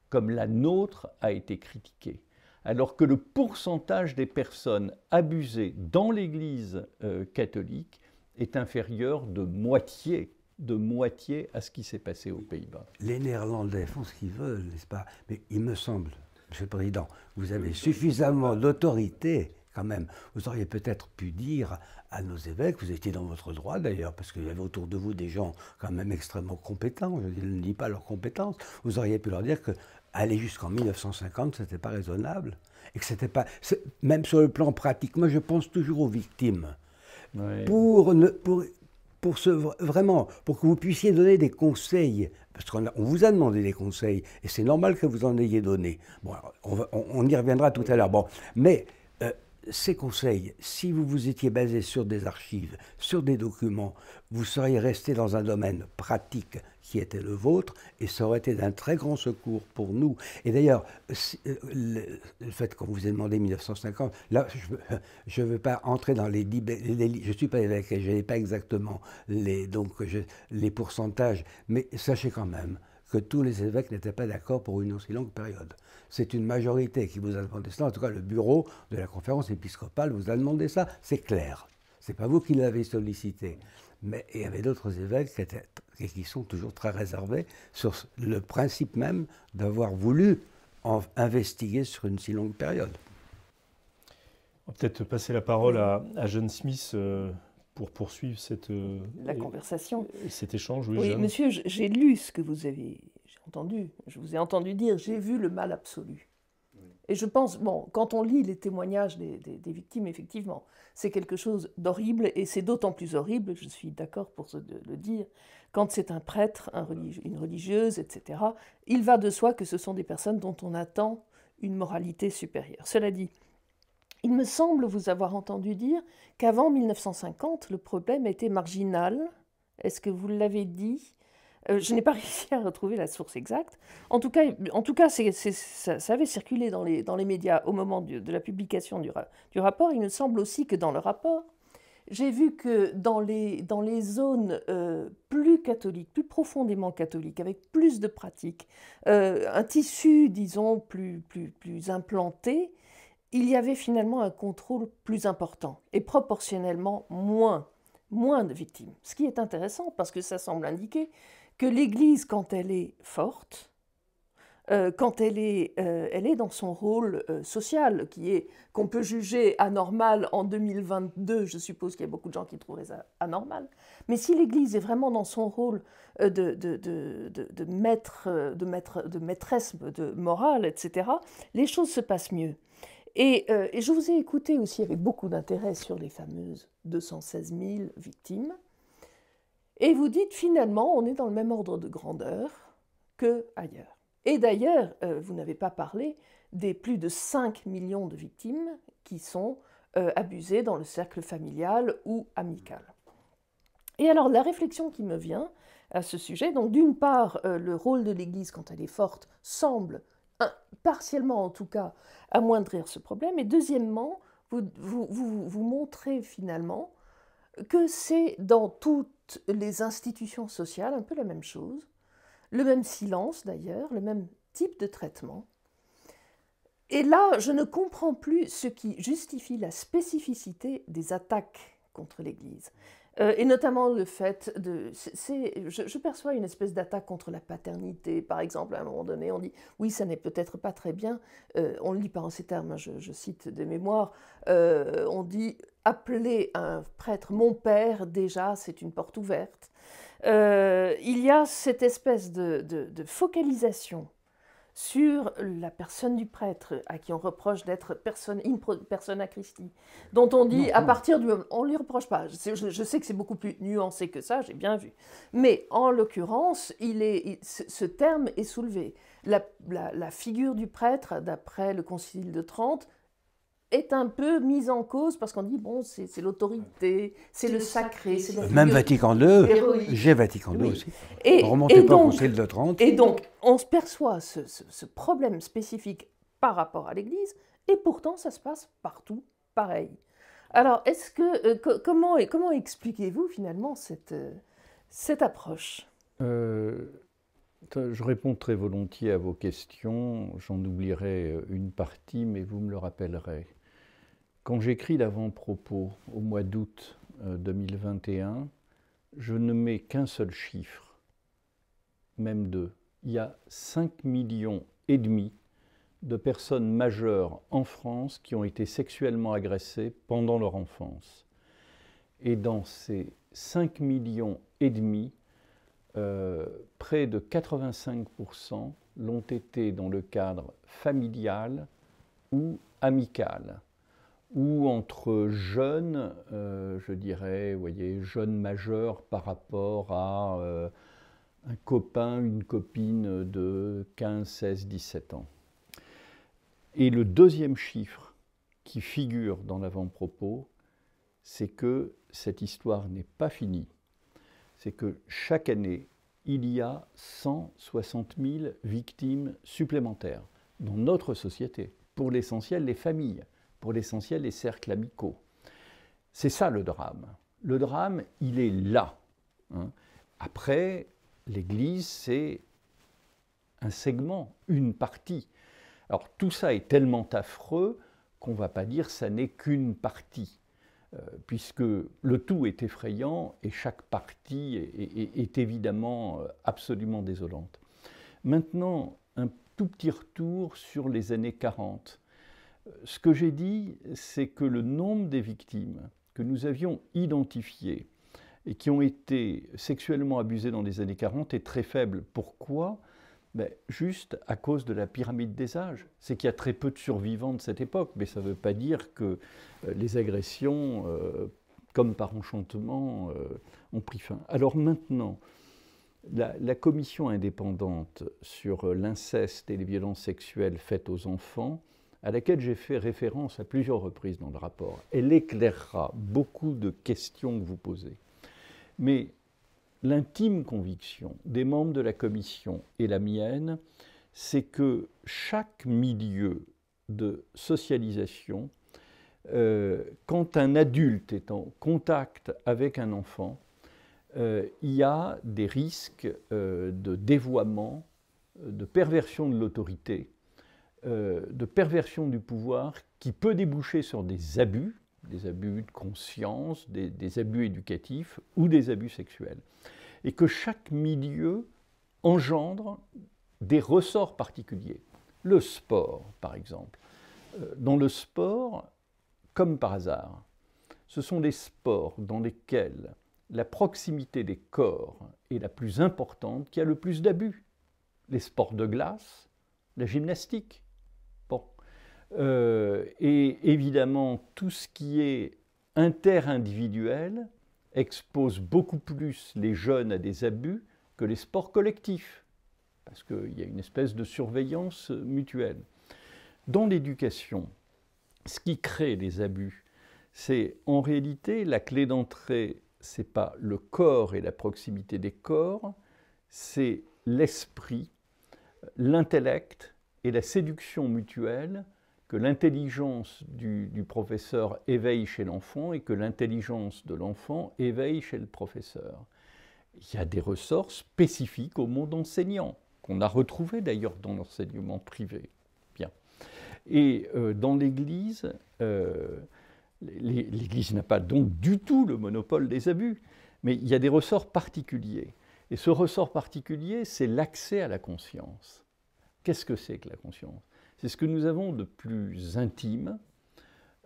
comme la nôtre a été critiquée alors que le pourcentage des personnes abusées dans l'Église euh, catholique est inférieur de moitié de moitié à ce qui s'est passé aux Pays-Bas. Les Néerlandais font ce qu'ils veulent, n'est-ce pas Mais il me semble, Monsieur le Président, vous avez suffisamment d'autorité quand même. Vous auriez peut-être pu dire à nos évêques, vous étiez dans votre droit d'ailleurs, parce qu'il y avait autour de vous des gens quand même extrêmement compétents, je ne dis pas leurs compétences, vous auriez pu leur dire que aller jusqu'en 1950, ce n'était pas raisonnable. Et que c'était pas. Même sur le plan pratique, moi je pense toujours aux victimes. Pour, ne, pour, pour ce, vraiment, pour que vous puissiez donner des conseils, parce qu'on vous a demandé des conseils, et c'est normal que vous en ayez donné. Bon, on, on, y reviendra tout à l'heure. Bon, mais ces conseils, si vous vous étiez basé sur des archives, sur des documents, vous seriez resté dans un domaine pratique qui était le vôtre et ça aurait été d'un très grand secours pour nous. Et d'ailleurs, euh, le fait qu'on vous ait demandé 1950, là, je ne veux pas entrer dans les, les je ne suis pas et je n'ai pas exactement les pourcentages, mais sachez quand même que tous les évêques n'étaient pas d'accord pour une aussi longue période c'est une majorité qui vous a demandé cela. En tout cas, le bureau de la conférence épiscopale vous a demandé ça. C'est clair. C'est pas vous qui l'avez sollicité. Mais il y avait d'autres évêques qui, qui sont toujours très réservés sur le principe même d'avoir voulu en investiguer sur une si longue période. On va peut-être passer la parole à, à John Smith. Euh, pour poursuivre cette euh, la conversation, euh, cet échange. oui monsieur, j'ai lu ce que vous avez je vous ai entendu dire, j'ai vu le mal absolu. Et je pense, bon, quand on lit les témoignages des, victimes, effectivement, c'est quelque chose d'horrible, et c'est d'autant plus horrible, je suis d'accord pour le dire, quand c'est un prêtre, une religieuse, etc., il va de soi que ce sont des personnes dont on attend une moralité supérieure. Cela dit, il me semble vous avoir entendu dire qu'avant 1950, le problème était marginal. Est-ce que vous l'avez dit euh, je n'ai pas réussi à retrouver la source exacte. En tout cas, en tout cas ça, avait circulé dans les, dans les médias au moment de la publication du, du, rapport. Il me semble aussi que dans le rapport, j'ai vu que dans les, dans les zones euh, plus catholiques, plus profondément catholiques, avec plus de pratiques, euh, un tissu, disons, plus, plus, plus implanté, il y avait finalement un contrôle plus important et proportionnellement moins moins de victimes. Ce qui est intéressant parce que ça semble indiquer que l'Église, quand elle est forte, euh, quand elle est, euh, elle est dans son rôle euh, social, qui est qu'on peut juger anormal en 2022, je suppose qu'il y a beaucoup de gens qui trouveraient ça anormal, mais si l'Église est vraiment dans son rôle de, de, de, de, de, de maîtresse de morale, etc., les choses se passent mieux. Et, et je vous ai écouté aussi avec beaucoup d'intérêt sur les fameuses 216 000 victimes. Et vous dites finalement, on est dans le même ordre de grandeur que ailleurs. Et d'ailleurs, euh, vous n'avez pas parlé des plus de 5 millions de victimes qui sont euh, abusées dans le cercle familial ou amical. Et alors, la réflexion qui me vient à ce sujet, donc d'une part, euh, le rôle de l'Église, quand elle est forte, semble, partiellement en tout cas, amoindrir ce problème, et deuxièmement, vous, vous, montrez finalement que c'est dans tout, les institutions sociales, un peu la même chose, le même silence d'ailleurs, le même type de traitement. Et là, je ne comprends plus ce qui justifie la spécificité des attaques contre l'Église. Euh, et notamment le fait de... je, perçois une espèce d'attaque contre la paternité, par exemple, à un moment donné, on dit, oui, ça n'est peut-être pas très bien, euh, on lit pas en ces termes, hein, je, cite des mémoires, euh, on dit, appeler un prêtre mon père, déjà, c'est une porte ouverte. Euh, il y a cette espèce de, focalisation sur la personne du prêtre à qui on reproche d'être personne personne persona Christi, dont on dit à partir du moment, on lui reproche pas. Je, sais que c'est beaucoup plus nuancé que ça, j'ai bien vu. Mais en l'occurrence, ce terme est soulevé. la figure du prêtre, d'après le Concile de Trente, est un peu mise en cause parce qu'on dit bon, c'est l'autorité, c'est le sacré, c'est le Même Vatican II, j'ai Vatican II aussi. Et, pas donc, de Et donc, on se perçoit ce, problème spécifique par rapport à l'Église, et pourtant, ça se passe partout pareil. Alors, est-ce que, euh, comment, expliquez-vous finalement cette, euh, cette approche euh, Je réponds très volontiers à vos questions. J'en oublierai une partie, mais vous me le rappellerez. Quand j'écris l'avant-propos au mois d'août 2021, euh, je ne mets qu'un seul chiffre, même deux. Il y a 5 millions et demi de personnes majeures en France qui ont été sexuellement agressées pendant leur enfance. Et dans ces 5 millions et demi, euh, près de 85% l'ont été dans le cadre familial ou amical ou entre jeunes, euh, je dirais, voyez, jeunes majeurs par rapport à euh, un copain, une copine de 15, 16, 17 ans. Et le deuxième chiffre qui figure dans l'avant-propos, c'est que cette histoire n'est pas finie. C'est que chaque année, il y a 160 000 victimes supplémentaires dans notre société, pour l'essentiel les familles pour l'essentiel les cercles amicaux. C'est ça le drame. Le drame, il est là. Hein. Après, l'Église, c'est un segment, une partie. Alors tout ça est tellement affreux qu'on ne va pas dire que ça n'est qu'une partie, euh, puisque le tout est effrayant et chaque partie est, évidemment euh, absolument désolante. Maintenant, un tout petit retour sur les années 40. Ce que j'ai dit, c'est que le nombre des victimes que nous avions identifiées et qui ont été sexuellement abusées dans les années 40 est très faible. Pourquoi ben, juste à cause de la pyramide des âges. C'est qu'il y a très peu de survivants de cette époque, mais ça ne veut pas dire que euh, les agressions, euh, comme par enchantement, euh, ont pris fin. Alors maintenant, la commission indépendante sur l'inceste et les violences sexuelles faites aux enfants à laquelle j'ai fait référence à plusieurs reprises dans le rapport. Elle éclairera beaucoup de questions que vous posez. Mais l'intime conviction des membres de la commission et la mienne, c'est que chaque milieu de socialisation, euh, quand un adulte est en contact avec un enfant, euh, il y a des risques euh, de dévoiement, de perversion de l'autorité, euh, de perversion du pouvoir qui peut déboucher sur des abus, des abus de conscience, des, des abus éducatifs ou des abus sexuels. Et que chaque milieu engendre des ressorts particuliers. Le sport, par exemple. Euh, dans le sport, comme par hasard, ce sont les sports dans lesquels la proximité des corps est la plus importante, qui a le plus d'abus. Les sports de glace, la gymnastique, euh, et évidemment, tout ce qui est interindividuel expose beaucoup plus les jeunes à des abus que les sports collectifs, parce qu'il y a une espèce de surveillance euh, mutuelle. Dans l'éducation, ce qui crée les abus, c'est en réalité la clé d'entrée, n'est pas le corps et la proximité des corps, c'est l'esprit, l'intellect et la séduction mutuelle que l'intelligence du, professeur éveille chez l'enfant et que l'intelligence de l'enfant éveille chez le professeur. Il y a des ressorts spécifiques au monde enseignant, qu'on a retrouvé d'ailleurs dans l'enseignement privé. Bien. Et euh, dans l'Église, euh, l'Église n'a pas donc du tout le monopole des abus, mais il y a des ressorts particuliers. Et ce ressort particulier, c'est l'accès à la conscience. Qu'est-ce que c'est que la conscience c'est ce que nous avons de plus intime,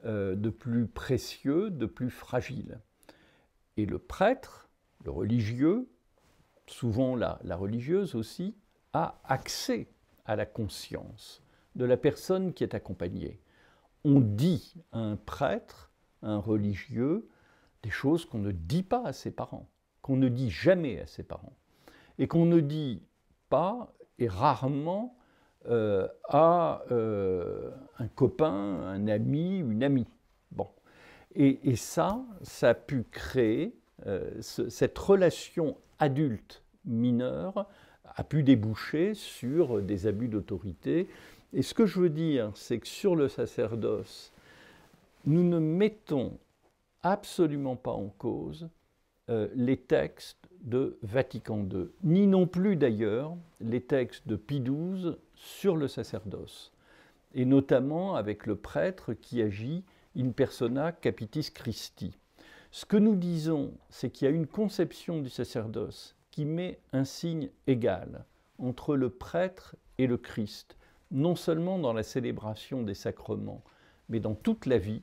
euh, de plus précieux, de plus fragile. Et le prêtre, le religieux, souvent la, la religieuse aussi, a accès à la conscience de la personne qui est accompagnée. On dit à un prêtre, à un religieux, des choses qu'on ne dit pas à ses parents, qu'on ne dit jamais à ses parents, et qu'on ne dit pas et rarement euh, à euh, un copain, un ami, une amie. Bon. Et, ça, ça a pu créer euh, cette relation adulte mineure a pu déboucher sur des abus d'autorité. Et ce que je veux dire, c'est que sur le sacerdoce, nous ne mettons absolument pas en cause les textes de Vatican II, ni non plus d'ailleurs les textes de Pie XII sur le sacerdoce, et notamment avec le prêtre qui agit in persona capitis Christi. Ce que nous disons, c'est qu'il y a une conception du sacerdoce qui met un signe égal entre le prêtre et le Christ, non seulement dans la célébration des sacrements, mais dans toute la vie,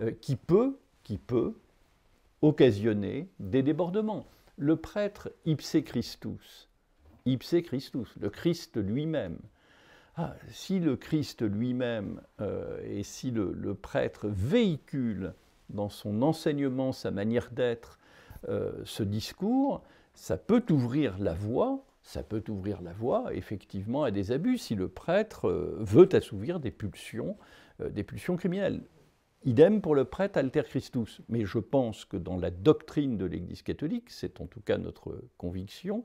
euh, qui peut, qui peut occasionner des débordements. Le prêtre ipse Christus, ipse Christus, le Christ lui-même, ah, si le Christ lui-même euh, et si le, prêtre véhicule dans son enseignement, sa manière d'être, euh, ce discours, ça peut ouvrir la voie, ça peut ouvrir la voie effectivement à des abus si le prêtre euh, veut assouvir des pulsions, des pulsions criminelles. Idem pour le prêtre Alter Christus. Mais je pense que dans la doctrine de l'Église catholique, c'est en tout cas notre conviction,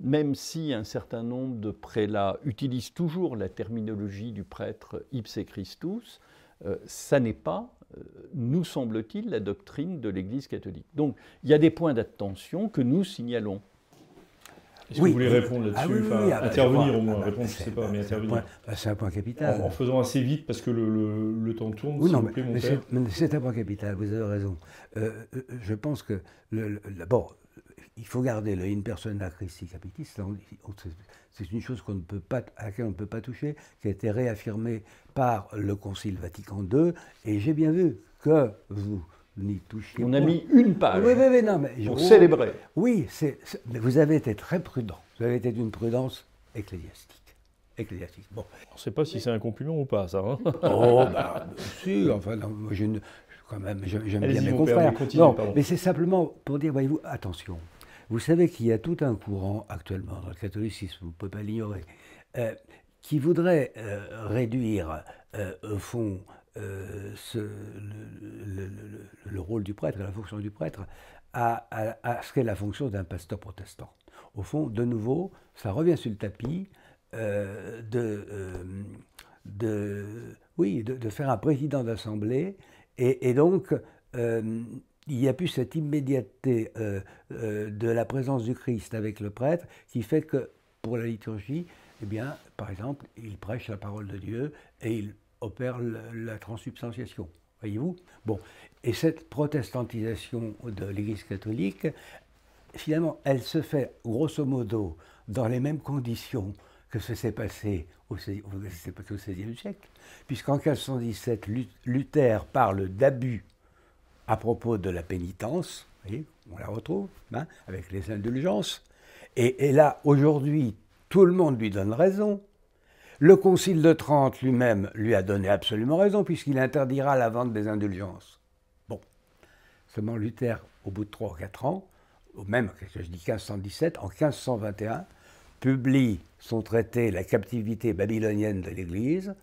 même si un certain nombre de prélats utilisent toujours la terminologie du prêtre ipse Christus, euh, ça n'est pas, euh, nous semble-t-il, la doctrine de l'Église catholique. Donc il y a des points d'attention que nous signalons. Est-ce que vous voulez répondre là-dessus ah Intervenir au moins, je sais pas, mais intervenir. Bah, c'est un point capital. En, faisant assez vite, parce que le, temps tourne, s'il vous plaît, C'est, un point capital, vous avez raison. Euh, je pense que, d'abord, il faut garder le in persona Christi Capitis. C'est une chose ne peut pas, à laquelle on ne peut pas toucher, qui a été réaffirmée par le Concile Vatican II. Et j'ai bien vu que vous n'y touchiez On a mis une page mais pour célébrer. Oui, mais vous avez été très prudent. Vous avez été d'une prudence ecclésiastique. Ecclésiastique. Bon. On ne sait pas si c'est un compliment ou pas, ça. Hein. oh, bah, si, enfin, moi, j'aime bien mes confrères. mais c'est simplement pour dire, voyez-vous, attention. Vous savez qu'il y a tout un courant actuellement dans le catholicisme, vous ne pouvez pas l'ignorer, euh, qui voudrait euh, réduire euh, au fond le, rôle du prêtre, la fonction du prêtre, à, ce qu'est la fonction d'un pasteur protestant. Au fond, de nouveau, ça revient sur le tapis de, de, oui, de, faire un président d'assemblée et, donc il y a plus cette immédiateté euh, euh, de la présence du Christ avec le prêtre qui fait que pour la liturgie, eh bien, par exemple, il prêche la parole de Dieu et il opère la transsubstantiation. Voyez-vous Bon. Et cette protestantisation de l'Église catholique, finalement, elle se fait grosso modo dans les mêmes conditions que ce s'est passé au XVIe siècle, puisqu'en 1517, Luther parle d'abus à propos de la pénitence, on la retrouve, hein, avec les indulgences. Et, là, aujourd'hui, tout le monde lui donne raison. Le Concile de Trente lui-même lui a donné absolument raison, puisqu'il interdira la vente des indulgences. Bon. Seulement Luther, au bout de trois ou quatre ans, ou même, je dis 1517, en 1521, publie son traité La captivité babylonienne de l'Église,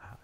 ah,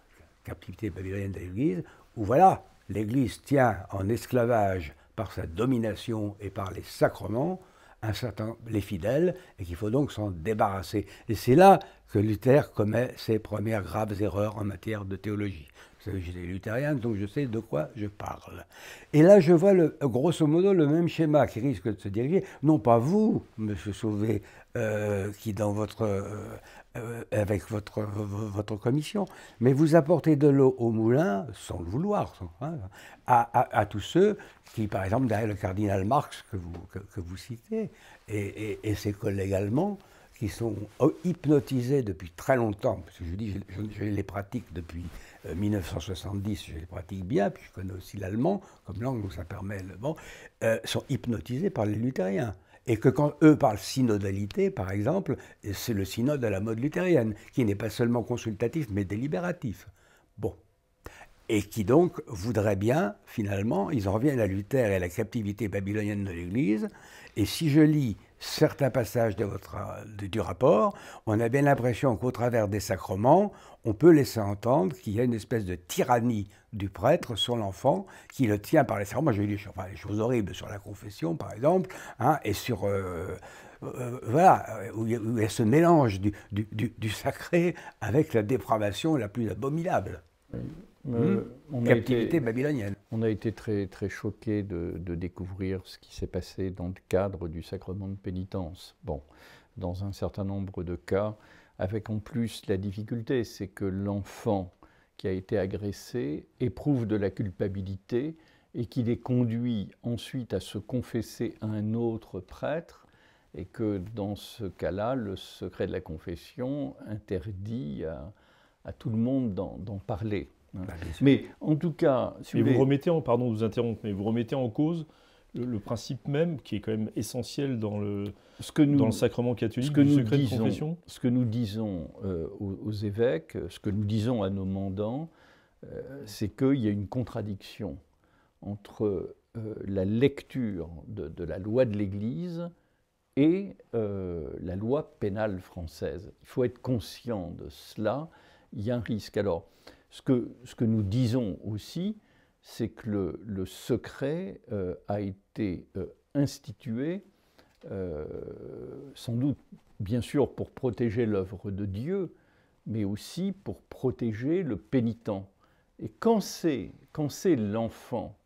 captivité babylonienne de l'Église, où voilà, l'Église tient en esclavage par sa domination et par les sacrements un certain, les fidèles et qu'il faut donc s'en débarrasser. Et c'est là que Luther commet ses premières graves erreurs en matière de théologie. Vous savez, j'étais luthérien, donc je sais de quoi je parle. Et là, je vois le, grosso modo le même schéma qui risque de se diriger, non pas vous, Monsieur Sauvé, euh, qui dans votre euh, euh, avec votre, votre commission, mais vous apportez de l'eau au moulin, sans le vouloir, hein, à, à, tous ceux qui, par exemple, derrière le cardinal Marx que vous, que, vous citez, et, et, ses collègues allemands, qui sont euh, hypnotisés depuis très longtemps, parce que je dis, je, les pratique depuis 1970, euh, je les pratique bien, puis je connais aussi l'allemand, comme langue, donc ça permet le bon, sont hypnotisés par les luthériens. Et que quand eux parlent synodalité, par exemple, c'est le synode à la mode luthérienne, qui n'est pas seulement consultatif, mais délibératif. Bon. Et qui donc voudrait bien, finalement, ils en reviennent à Luther et à la captivité babylonienne de l'Église. Et si je lis certains passages de votre, du rapport, on a bien l'impression qu'au travers des sacrements, on peut laisser entendre qu'il y a une espèce de tyrannie du prêtre sur l'enfant qui le tient par les serments. Moi, j'ai eu des, enfin, choses horribles sur la confession, par exemple, hein, et sur. Euh, euh, voilà, où il y a ce mélange du, du, du, sacré avec la dépravation la plus abominable. Hmm on captivité a été, babylonienne. On a été très, très choqués de, de découvrir ce qui s'est passé dans le cadre du sacrement de pénitence. Bon, dans un certain nombre de cas, avec en plus la difficulté, c'est que l'enfant qui a été agressé éprouve de la culpabilité et qu'il est conduit ensuite à se confesser à un autre prêtre et que dans ce cas-là, le secret de la confession interdit à, tout le monde d'en parler. Hein. Bah, mais en tout cas, si mais vous, remettez en, pardon vous interrompre, mais vous remettez en cause le, principe même qui est quand même essentiel dans le, ce que dans le sacrement catholique ce que nous secret disons, de confession Ce que nous disons euh, aux, évêques, ce que nous disons à nos mandants, euh, c'est qu'il y a une contradiction entre euh, la lecture de, de, la loi de l'Église et la loi pénale française. Il faut être conscient de cela. Il y a un risque. Alors, ce que, ce que nous disons aussi, c'est que le, secret euh, a été euh, institué, euh, sans doute bien sûr pour protéger l'œuvre de Dieu, mais aussi pour protéger le pénitent. Et quand c'est, quand c'est l'enfant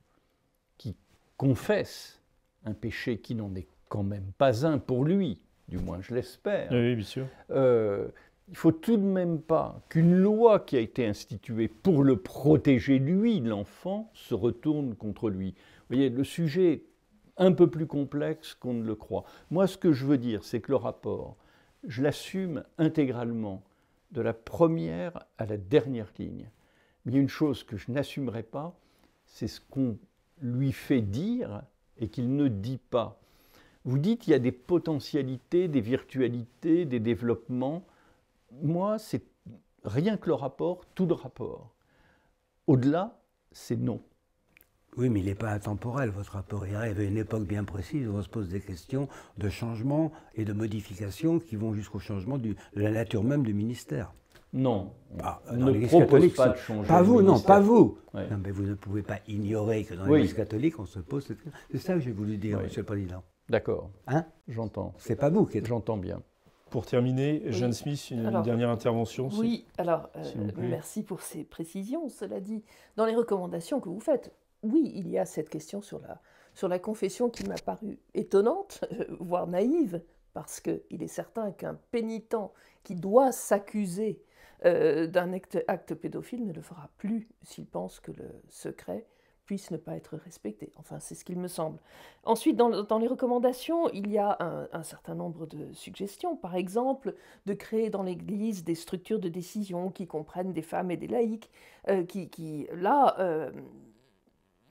qui confesse un péché qui n'en est quand même pas un pour lui, du moins je l'espère, oui, bien sûr il faut tout de même pas qu'une loi qui a été instituée pour le protéger lui, l'enfant, se retourne contre lui. Vous voyez, le sujet est un peu plus complexe qu'on ne le croit. Moi, ce que je veux dire, c'est que le rapport, je l'assume intégralement, de la première à la dernière ligne. Mais il y a une chose que je n'assumerai pas, c'est ce qu'on lui fait dire et qu'il ne dit pas. Vous dites qu'il y a des potentialités, des virtualités, des développements moi, c'est rien que le rapport, tout le rapport. Au-delà, c'est non. Oui, mais il n'est pas intemporel, votre rapport. Il arrive à une époque bien précise où on se pose des questions de changement et de modification qui vont jusqu'au changement de la nature même du ministère. Non, ah, on ne propose pas de changer. Pas vous, non, pas vous. Non, mais vous ne pouvez pas ignorer que dans l'Église catholique, on se pose cette question. C'est ça que j'ai voulu dire, M. le Président. D'accord. Hein J'entends. C'est pas vous qui êtes. J'entends bien. Pour terminer, Jeanne Smith, une, dernière intervention. Oui, alors euh, merci pour ces précisions. Cela dit, dans les recommandations que vous faites, oui, il y a cette question sur la, sur la confession qui m'a paru étonnante, euh, voire naïve, parce qu'il est certain qu'un pénitent qui doit s'accuser euh, d'un acte, acte, pédophile ne le fera plus s'il pense que le secret ne pas être respectée. Enfin, c'est ce qu'il me semble. Ensuite, dans, les recommandations, il y a un, certain nombre de suggestions. Par exemple, de créer dans l'Église des structures de décision qui comprennent des femmes et des laïcs, euh, qui, là, euh,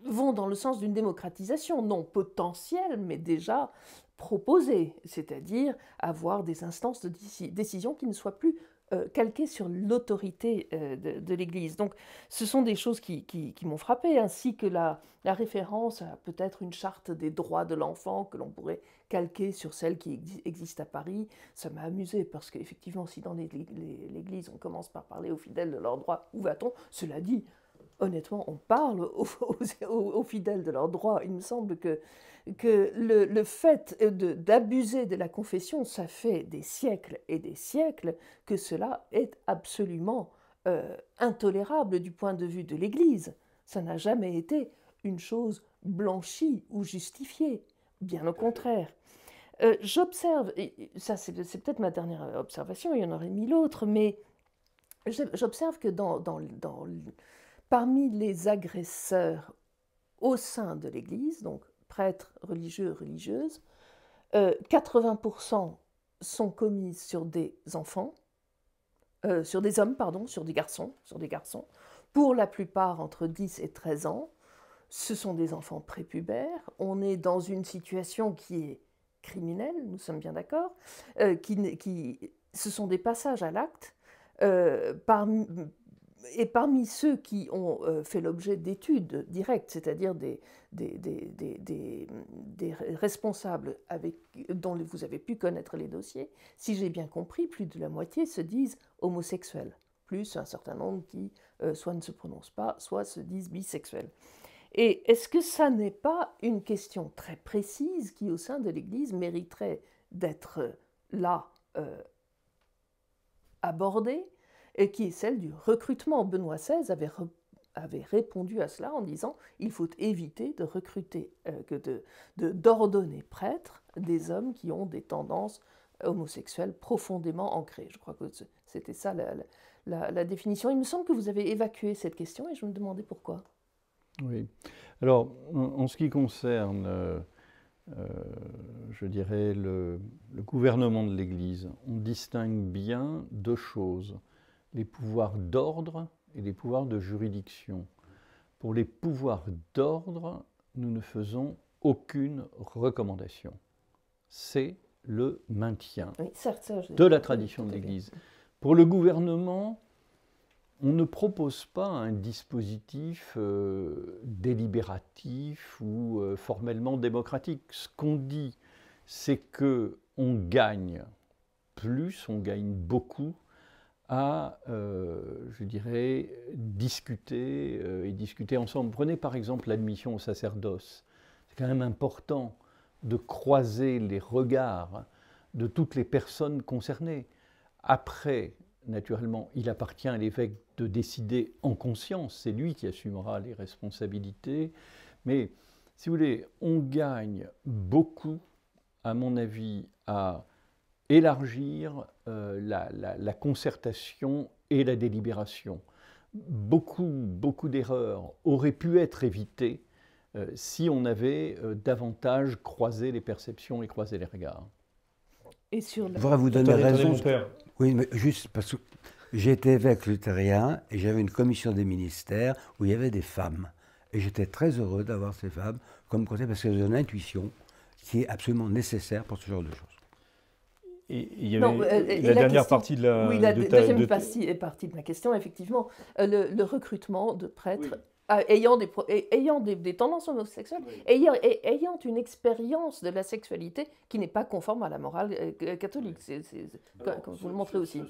vont dans le sens d'une démocratisation, non potentielle, mais déjà proposée, c'est-à-dire avoir des instances de décision qui ne soient plus euh, calqué sur l'autorité euh, de, l'Église. Donc ce sont des choses qui, m'ont frappé, ainsi que la, référence à peut-être une charte des droits de l'enfant que l'on pourrait calquer sur celle qui existe à Paris. Ça m'a amusé parce qu'effectivement, si dans l'Église on commence par parler aux fidèles de leurs droits, où va-t-on Cela dit, honnêtement, on parle aux, fidèles de leurs droits. Il me semble que, le, fait d'abuser de, la confession, ça fait des siècles et des siècles que cela est absolument euh, intolérable du point de vue de l'Église. Ça n'a jamais été une chose blanchie ou justifiée, bien au contraire. Euh, j'observe, J'observe, ça c'est peut-être ma dernière observation, il y en aurait mille autres, mais j'observe que dans, dans, dans Parmi les agresseurs au sein de l'Église, donc prêtres, religieux, religieuses, 80% euh, sont commis sur des enfants, euh, sur des hommes, pardon, sur des garçons, sur des garçons, pour la plupart entre 10 et 13 ans. Ce sont des enfants prépubères. On est dans une situation qui est criminelle, nous sommes bien d'accord, euh, qui, ce sont des passages à l'acte. par, et parmi ceux qui ont euh, fait l'objet d'études directes, c'est-à-dire des, responsables dont vous avez pu connaître les dossiers, si j'ai bien compris, plus de la moitié se disent homosexuels, plus un certain nombre qui euh, soit ne se prononcent pas, soit se disent bisexuels. Et est-ce que ça n'est pas une question très précise qui, au sein de l'Église, mériterait d'être euh, là abordée et qui est celle du recrutement. Benoît XVI avait, répondu à cela en disant il faut éviter de recruter, euh, d'ordonner de, prêtres des hommes qui ont des tendances homosexuelles profondément ancrées. Je crois que c'était ça la, définition. Il me semble que vous avez évacué cette question et je me demandais pourquoi. Oui. Alors, en, ce qui concerne, euh, euh, je dirais, le gouvernement de l'Église, on distingue bien deux choses les pouvoirs d'ordre et les pouvoirs de juridiction. Pour les pouvoirs d'ordre, nous ne faisons aucune recommandation. C'est le maintien de la tradition de l'Église. Pour le gouvernement, on ne propose pas un dispositif euh, délibératif ou euh, formellement démocratique. Ce qu'on dit, c'est que on gagne plus, on gagne beaucoup à, euh, je dirais, discuter euh, et discuter ensemble. Prenez par exemple l'admission au sacerdoce. C'est quand même important de croiser les regards de toutes les personnes concernées. Après, naturellement, il appartient à l'évêque de décider en conscience, c'est lui qui assumera les responsabilités, mais si vous voulez, on gagne beaucoup, à mon avis, à élargir euh, la, concertation et la délibération. Beaucoup, beaucoup d'erreurs auraient pu être évitées euh, si on avait euh, davantage croisé les perceptions et croisé les regards. Et sur la... Vous donner raison. Oui, mais juste parce que j'étais évêque luthérien et j'avais une commission des ministères où il y avait des femmes. Et j'étais très heureux d'avoir ces femmes comme conseil parce qu'elles ont une intuition qui est absolument nécessaire pour ce genre de choses y euh, la, dernière partie de la. la deuxième partie, de ma question, effectivement. Euh, le, recrutement de prêtres ayant des, ayant des, tendances homosexuelles, et ayant, une expérience de la sexualité qui n'est pas conforme à la morale euh, catholique. comme vous le montrez aussi.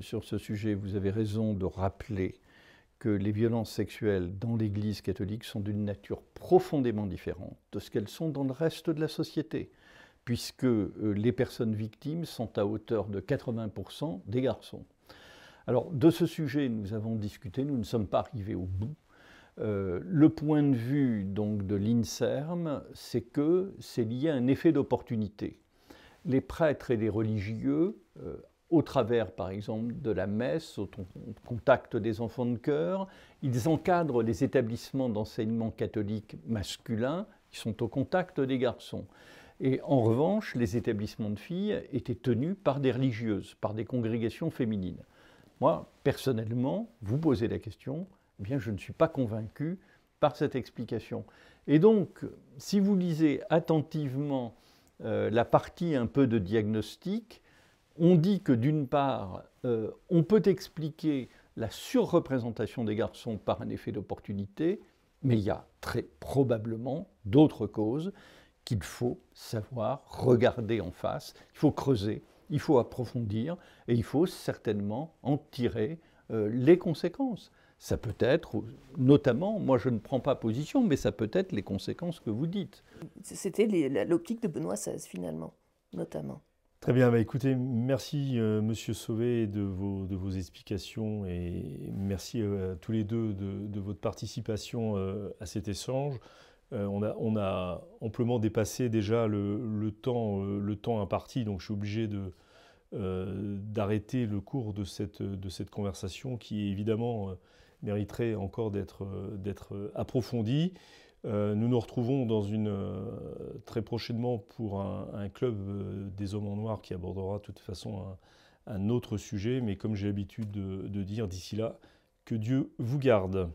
sur ce sujet, vous avez raison de rappeler que les violences sexuelles dans l'Église catholique sont d'une nature profondément différente de ce qu'elles sont dans le reste de la société puisque euh, les personnes victimes sont à hauteur de 80% des garçons. Alors de ce sujet, nous avons discuté, nous ne sommes pas arrivés au bout. Euh, le point de vue donc de l'INSERM, c'est que c'est lié à un effet d'opportunité. Les prêtres et les religieux, euh, au travers par exemple de la messe, au contact des enfants de cœur, ils encadrent les établissements d'enseignement catholique masculin qui sont au contact des garçons. Et en revanche, les établissements de filles étaient tenus par des religieuses, par des congrégations féminines. Moi, personnellement, vous posez la question, eh bien, je ne suis pas convaincu par cette explication. Et donc, si vous lisez attentivement euh, la partie un peu de diagnostic, on dit que d'une part, euh, on peut expliquer la surreprésentation des garçons par un effet d'opportunité, mais il y a très probablement d'autres causes qu'il faut savoir regarder en face, il faut creuser, il faut approfondir et il faut certainement en tirer euh, les conséquences. Ça peut être, notamment, moi je ne prends pas position, mais ça peut être les conséquences que vous dites. C'était l'optique de Benoît XVI finalement, notamment. Très bien, bah écoutez, merci M. Euh, Monsieur Sauvé de vos, de vos, explications et merci euh, à tous les deux de, de votre participation à cet échange. Euh, on, a, amplement dépassé déjà le, temps, euh, le, temps, imparti, donc je suis obligé euh, d'arrêter le cours de cette, conversation qui évidemment mériterait encore d'être approfondie. nous nous retrouvons dans une, très prochainement pour un, club des hommes en noir qui abordera de toute façon un, autre sujet, mais comme j'ai l'habitude de dire d'ici là, que Dieu vous garde.